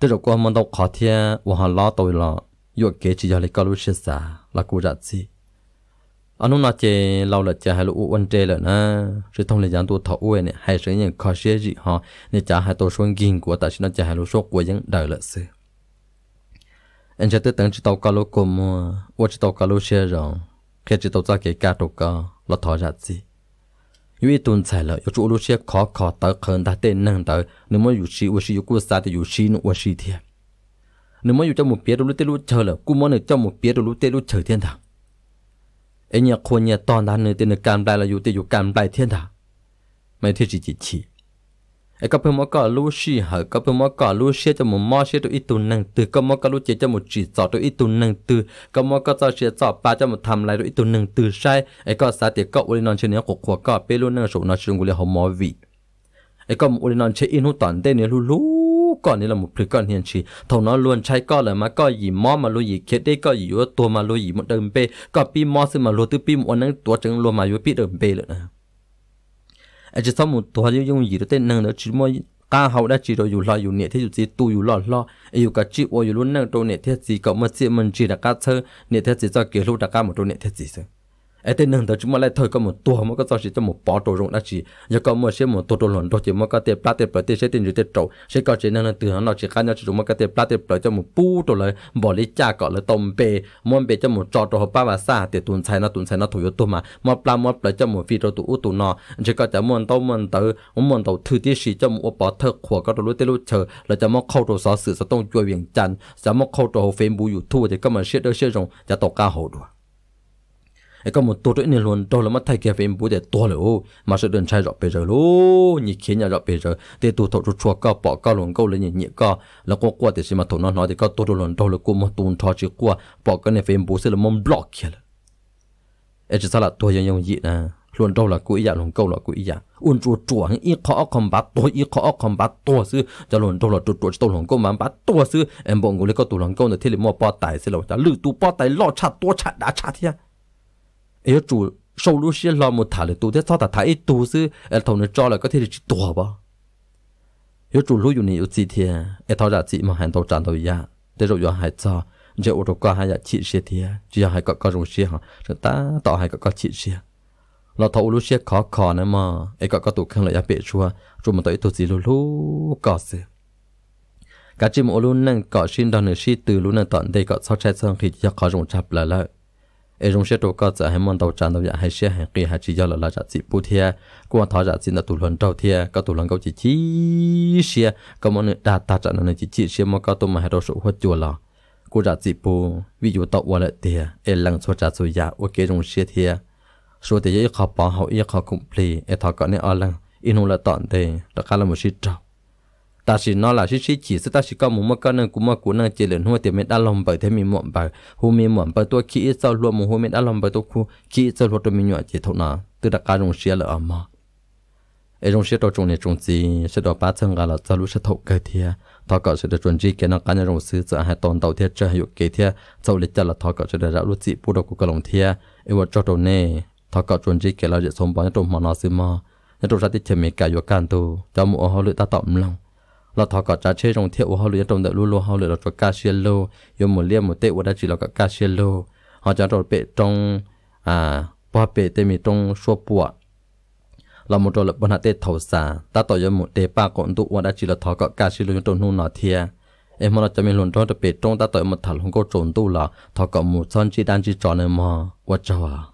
Speaker 2: Tiếp tục qua món tàu khó thì và họ lo tàu lo yêu kế chỉ cho lấy câu lúc sen xả là cú rạch gì anh nói chơi lâu là chơi hải lũ vấn chè là na sự thông lệ giảng tu thọ uế này hay sự những khó sẽ gì họ nên trả hải tôi xuống gìn của ta chỉ nó chơi hải lũ số của những đời là sự anh sẽ tự tưởng chỉ tàu cá lô cùng mua, chỉ tàu cá lô xe rồi khi chỉ tàu ra cái cá đồ cơ là thỏ ra gì vì tuần sai là yu chú lu xe khó khó tới khẩn đã tên năng tới nếu mà yu xí yu xí yu cú sa thì yu xí nó yu xí thiệt nếu mà yu trong một biết lu tới lu chờ là cú muốn nếu trong một biết lu tới lu chờ thiên thả anh nhà khôn nhà to đàn nữa tên là cam đại là yu tê yu cam đại thiên thả mấy thiết gì chỉ chỉ ไอ้ก็เพิ่มก็ลูชีเหรอก็เพิ่มก็ลูชีจะมุมมอชีตัวอีตุนหนึ่งตือก็มก็ลูเจจะมุจีจอตัวอีตุนหนึ่งตือก็มก็จะเชียจอปลาจะมุทำไรตัวอีตุนหนึ่งตือใช่ไอ้ก็สาธิตก็อุลินอนเชเนี้ยขวขวก็เปรุนเนื้อสูนอชงกุเลหอมอวีไอ้ก็อุลินอนเชอินหุตอนเดนเนี่ยลูลูก่อนนี่เราหมุพลิก่อนเฮียนชีเท่านั้นล้วนใช้ก็เลยมาก็หยีมอมาลุยเคสได้ก็หยีว่าตัวมาลุยหยีมันเดิมเปก็ปีมอซึ่งมาลุยตื้อปีมวันนั้นตัวจึงรวมมาอยู่ปีเดิมเปเลยนะ à chỉ sau một tuổi dùng gì đó tên năng đó chỉ mới cá hậu đã chỉ rồi dù lo dù nhẹ thế chỉ tu dù lo lo dù cả chỉ ô dù luôn năng đồ nhẹ thế gì cậu mà chỉ mình chỉ là cá thơ nhẹ thế gì cho kiểu lúc đã cá một đồ nhẹ thế gì sao ai thế nên đó chúng mà lại thôi có một tua mà có sao chỉ cho một bỏ trâu rộng đã chỉ giờ có một xe một tổ đồ lợn đó chỉ mà có tiền plát tiền plát tiền xe tiền gì tiền trâu xe có chỉ nên từ nó chỉ khác nhau chỉ chúng mà có tiền plát tiền plát cho một pu trâu lại bỏ lấy cha cọ lại tôm bê muốn bê cho một trò trâu ba và xa tiền tuần sai nó tuần sai nó thủ yếu tôm mà mà plát mà plát cho một phi trâu tụ tụ nọ, chỉ có chỉ muốn tao muốn tao muốn tàu thứ tí gì cho một bỏ thơ khổ có trâu lúa tê lúa chờ là cho một khâu trâu sáu sự sẽ tông chui viền chăn sẽ một khâu trâu phim bù yếu thua thì các mà xe đỡ xe rồng sẽ tàu ca hồ đùa ไอ้ก็มันตัวเองล้วนตัวละมันไทยเก็บเป็นบุเดตัวเลยมาสุดเดินใช้รอบไปเลยลูนี่เขียนอย่ารอบไปเลยเดี๋ยวตัวถอดชัวก็ปอกก็หลงก็เลยเนี่ยเนี่ยก็แล้วก็กลัวแต่สิมาถอดน้อยๆแต่ก็ตัวหลงตัวเลยกูมาตูนทอจิกลัวปอกก็เนี่ยเป็นบุเสร็จแล้วมันบล็อกเขียนไอ้จะสลัดตัวยังยังยีนะล้วนตัวละกูอีกอย่างหลงก็ละกูอีกอย่างอุนจัวจัวอีกข้อคอมบัตตัวอีกข้อคอมบัตตัวซื้อจะหลงตัวละจัวจัวตัวหลงก็มันบัตตัวซื้อเอ็มบงกูเลยก็ตัวหลงก็เนี่ยที่เลยมัวปอตายเสร็จแล้วจะลื้อตัวปอตายล่อชาตัวชาด่าชาที่ yêu chủ sau lúc xí lo một thả là tu thế sao ta thấy tu sư ấy thằng nó cho là có thể là chỉ tu bao yêu chủ lúc dùng này yêu gì thì ấy thầu là chỉ mà hàng tàu tràn tàu ya dạ. để rồi giờ hai cho giờ ô tô qua hai dạ giờ chỉ xe thì chỉ hai có có dùng xe hả rồi ta tàu hai có có chỉ xe là thầu lúc xe khó khó nữa mà ấy có có tụ khăn lại ya bể chua rồi mà tới tu gì lúc lúc có xe cả chim ô luôn năng có xin đòn nữa xí từ luôn năng tận đây có sao trái sang khi cho có dùng chập lại lại ai rong xe trâu cá chả hay mòn tàu tràn tàu dạ hay xe hay kia chỉ giao là là chả chỉ bút thia qua thọ chả chỉ là tụ lần trâu thia cá tụ lần câu chỉ chỉ xe cá mòn đa ta chả nó chỉ chỉ xe mà cá tụ mà hay đâu số hết chùa là cô chả chỉ bù ví dụ tàu qua ai lăng số chả số dạ ok rong xe thia số thì dễ khó bỏ hậu dễ khó complete ai thọ cái này ở lăng inu là tọn thì tất cả một sự trâu ta chỉ nó là chỉ chỉ chỉ ta chỉ có một mắc cái này cũng mắc cũng này chỉ thì mình đã làm bởi thế mình muộn bởi hồ mình muộn bởi tôi khi sau luôn một hồ mình đã bởi tôi khu khi sau luôn tôi mình nhọ chỉ thấu nó từ đặc cái rồng xe ở mà ở rồng xe trồng này trồng gì sẽ đó ba chân là sau lúc sẽ thấu cái thia thọ cọ sẽ được chuẩn gì cái nó cái nhà rồng sư sẽ hai tòn tàu thia chơi hiệu cái thia sau lịch là thọ cọ sẽ được rạo lúc chị bù đầu của cái lồng thia ở cho đồ này thọ cọ chuẩn gì cái là dễ sống bao nhiêu trồng mà nó xí mà những trồng ra thì chỉ mình cả vô can tu cho một hồ lưỡi ta tọm lòng là thọ cả trả chế trong thiệu của họ lựa trong đợi luôn luôn họ lựa là cho ca xe lô yêu một liêm một tệ của đã chỉ là cả ca xe lô họ trả rồi bệ trong à ba bệ tê mi trong số bùa là một trò lập bản tê thầu xà ta tỏ ra một tê ba còn tụ của đã chỉ là thọ cả ca xe lô trong nu nọ thia em mà cho mình luôn đó để bệ trong ta tỏ một thằng không có trốn tụ là thọ cả một son chỉ đang chỉ tròn em mà quá chào à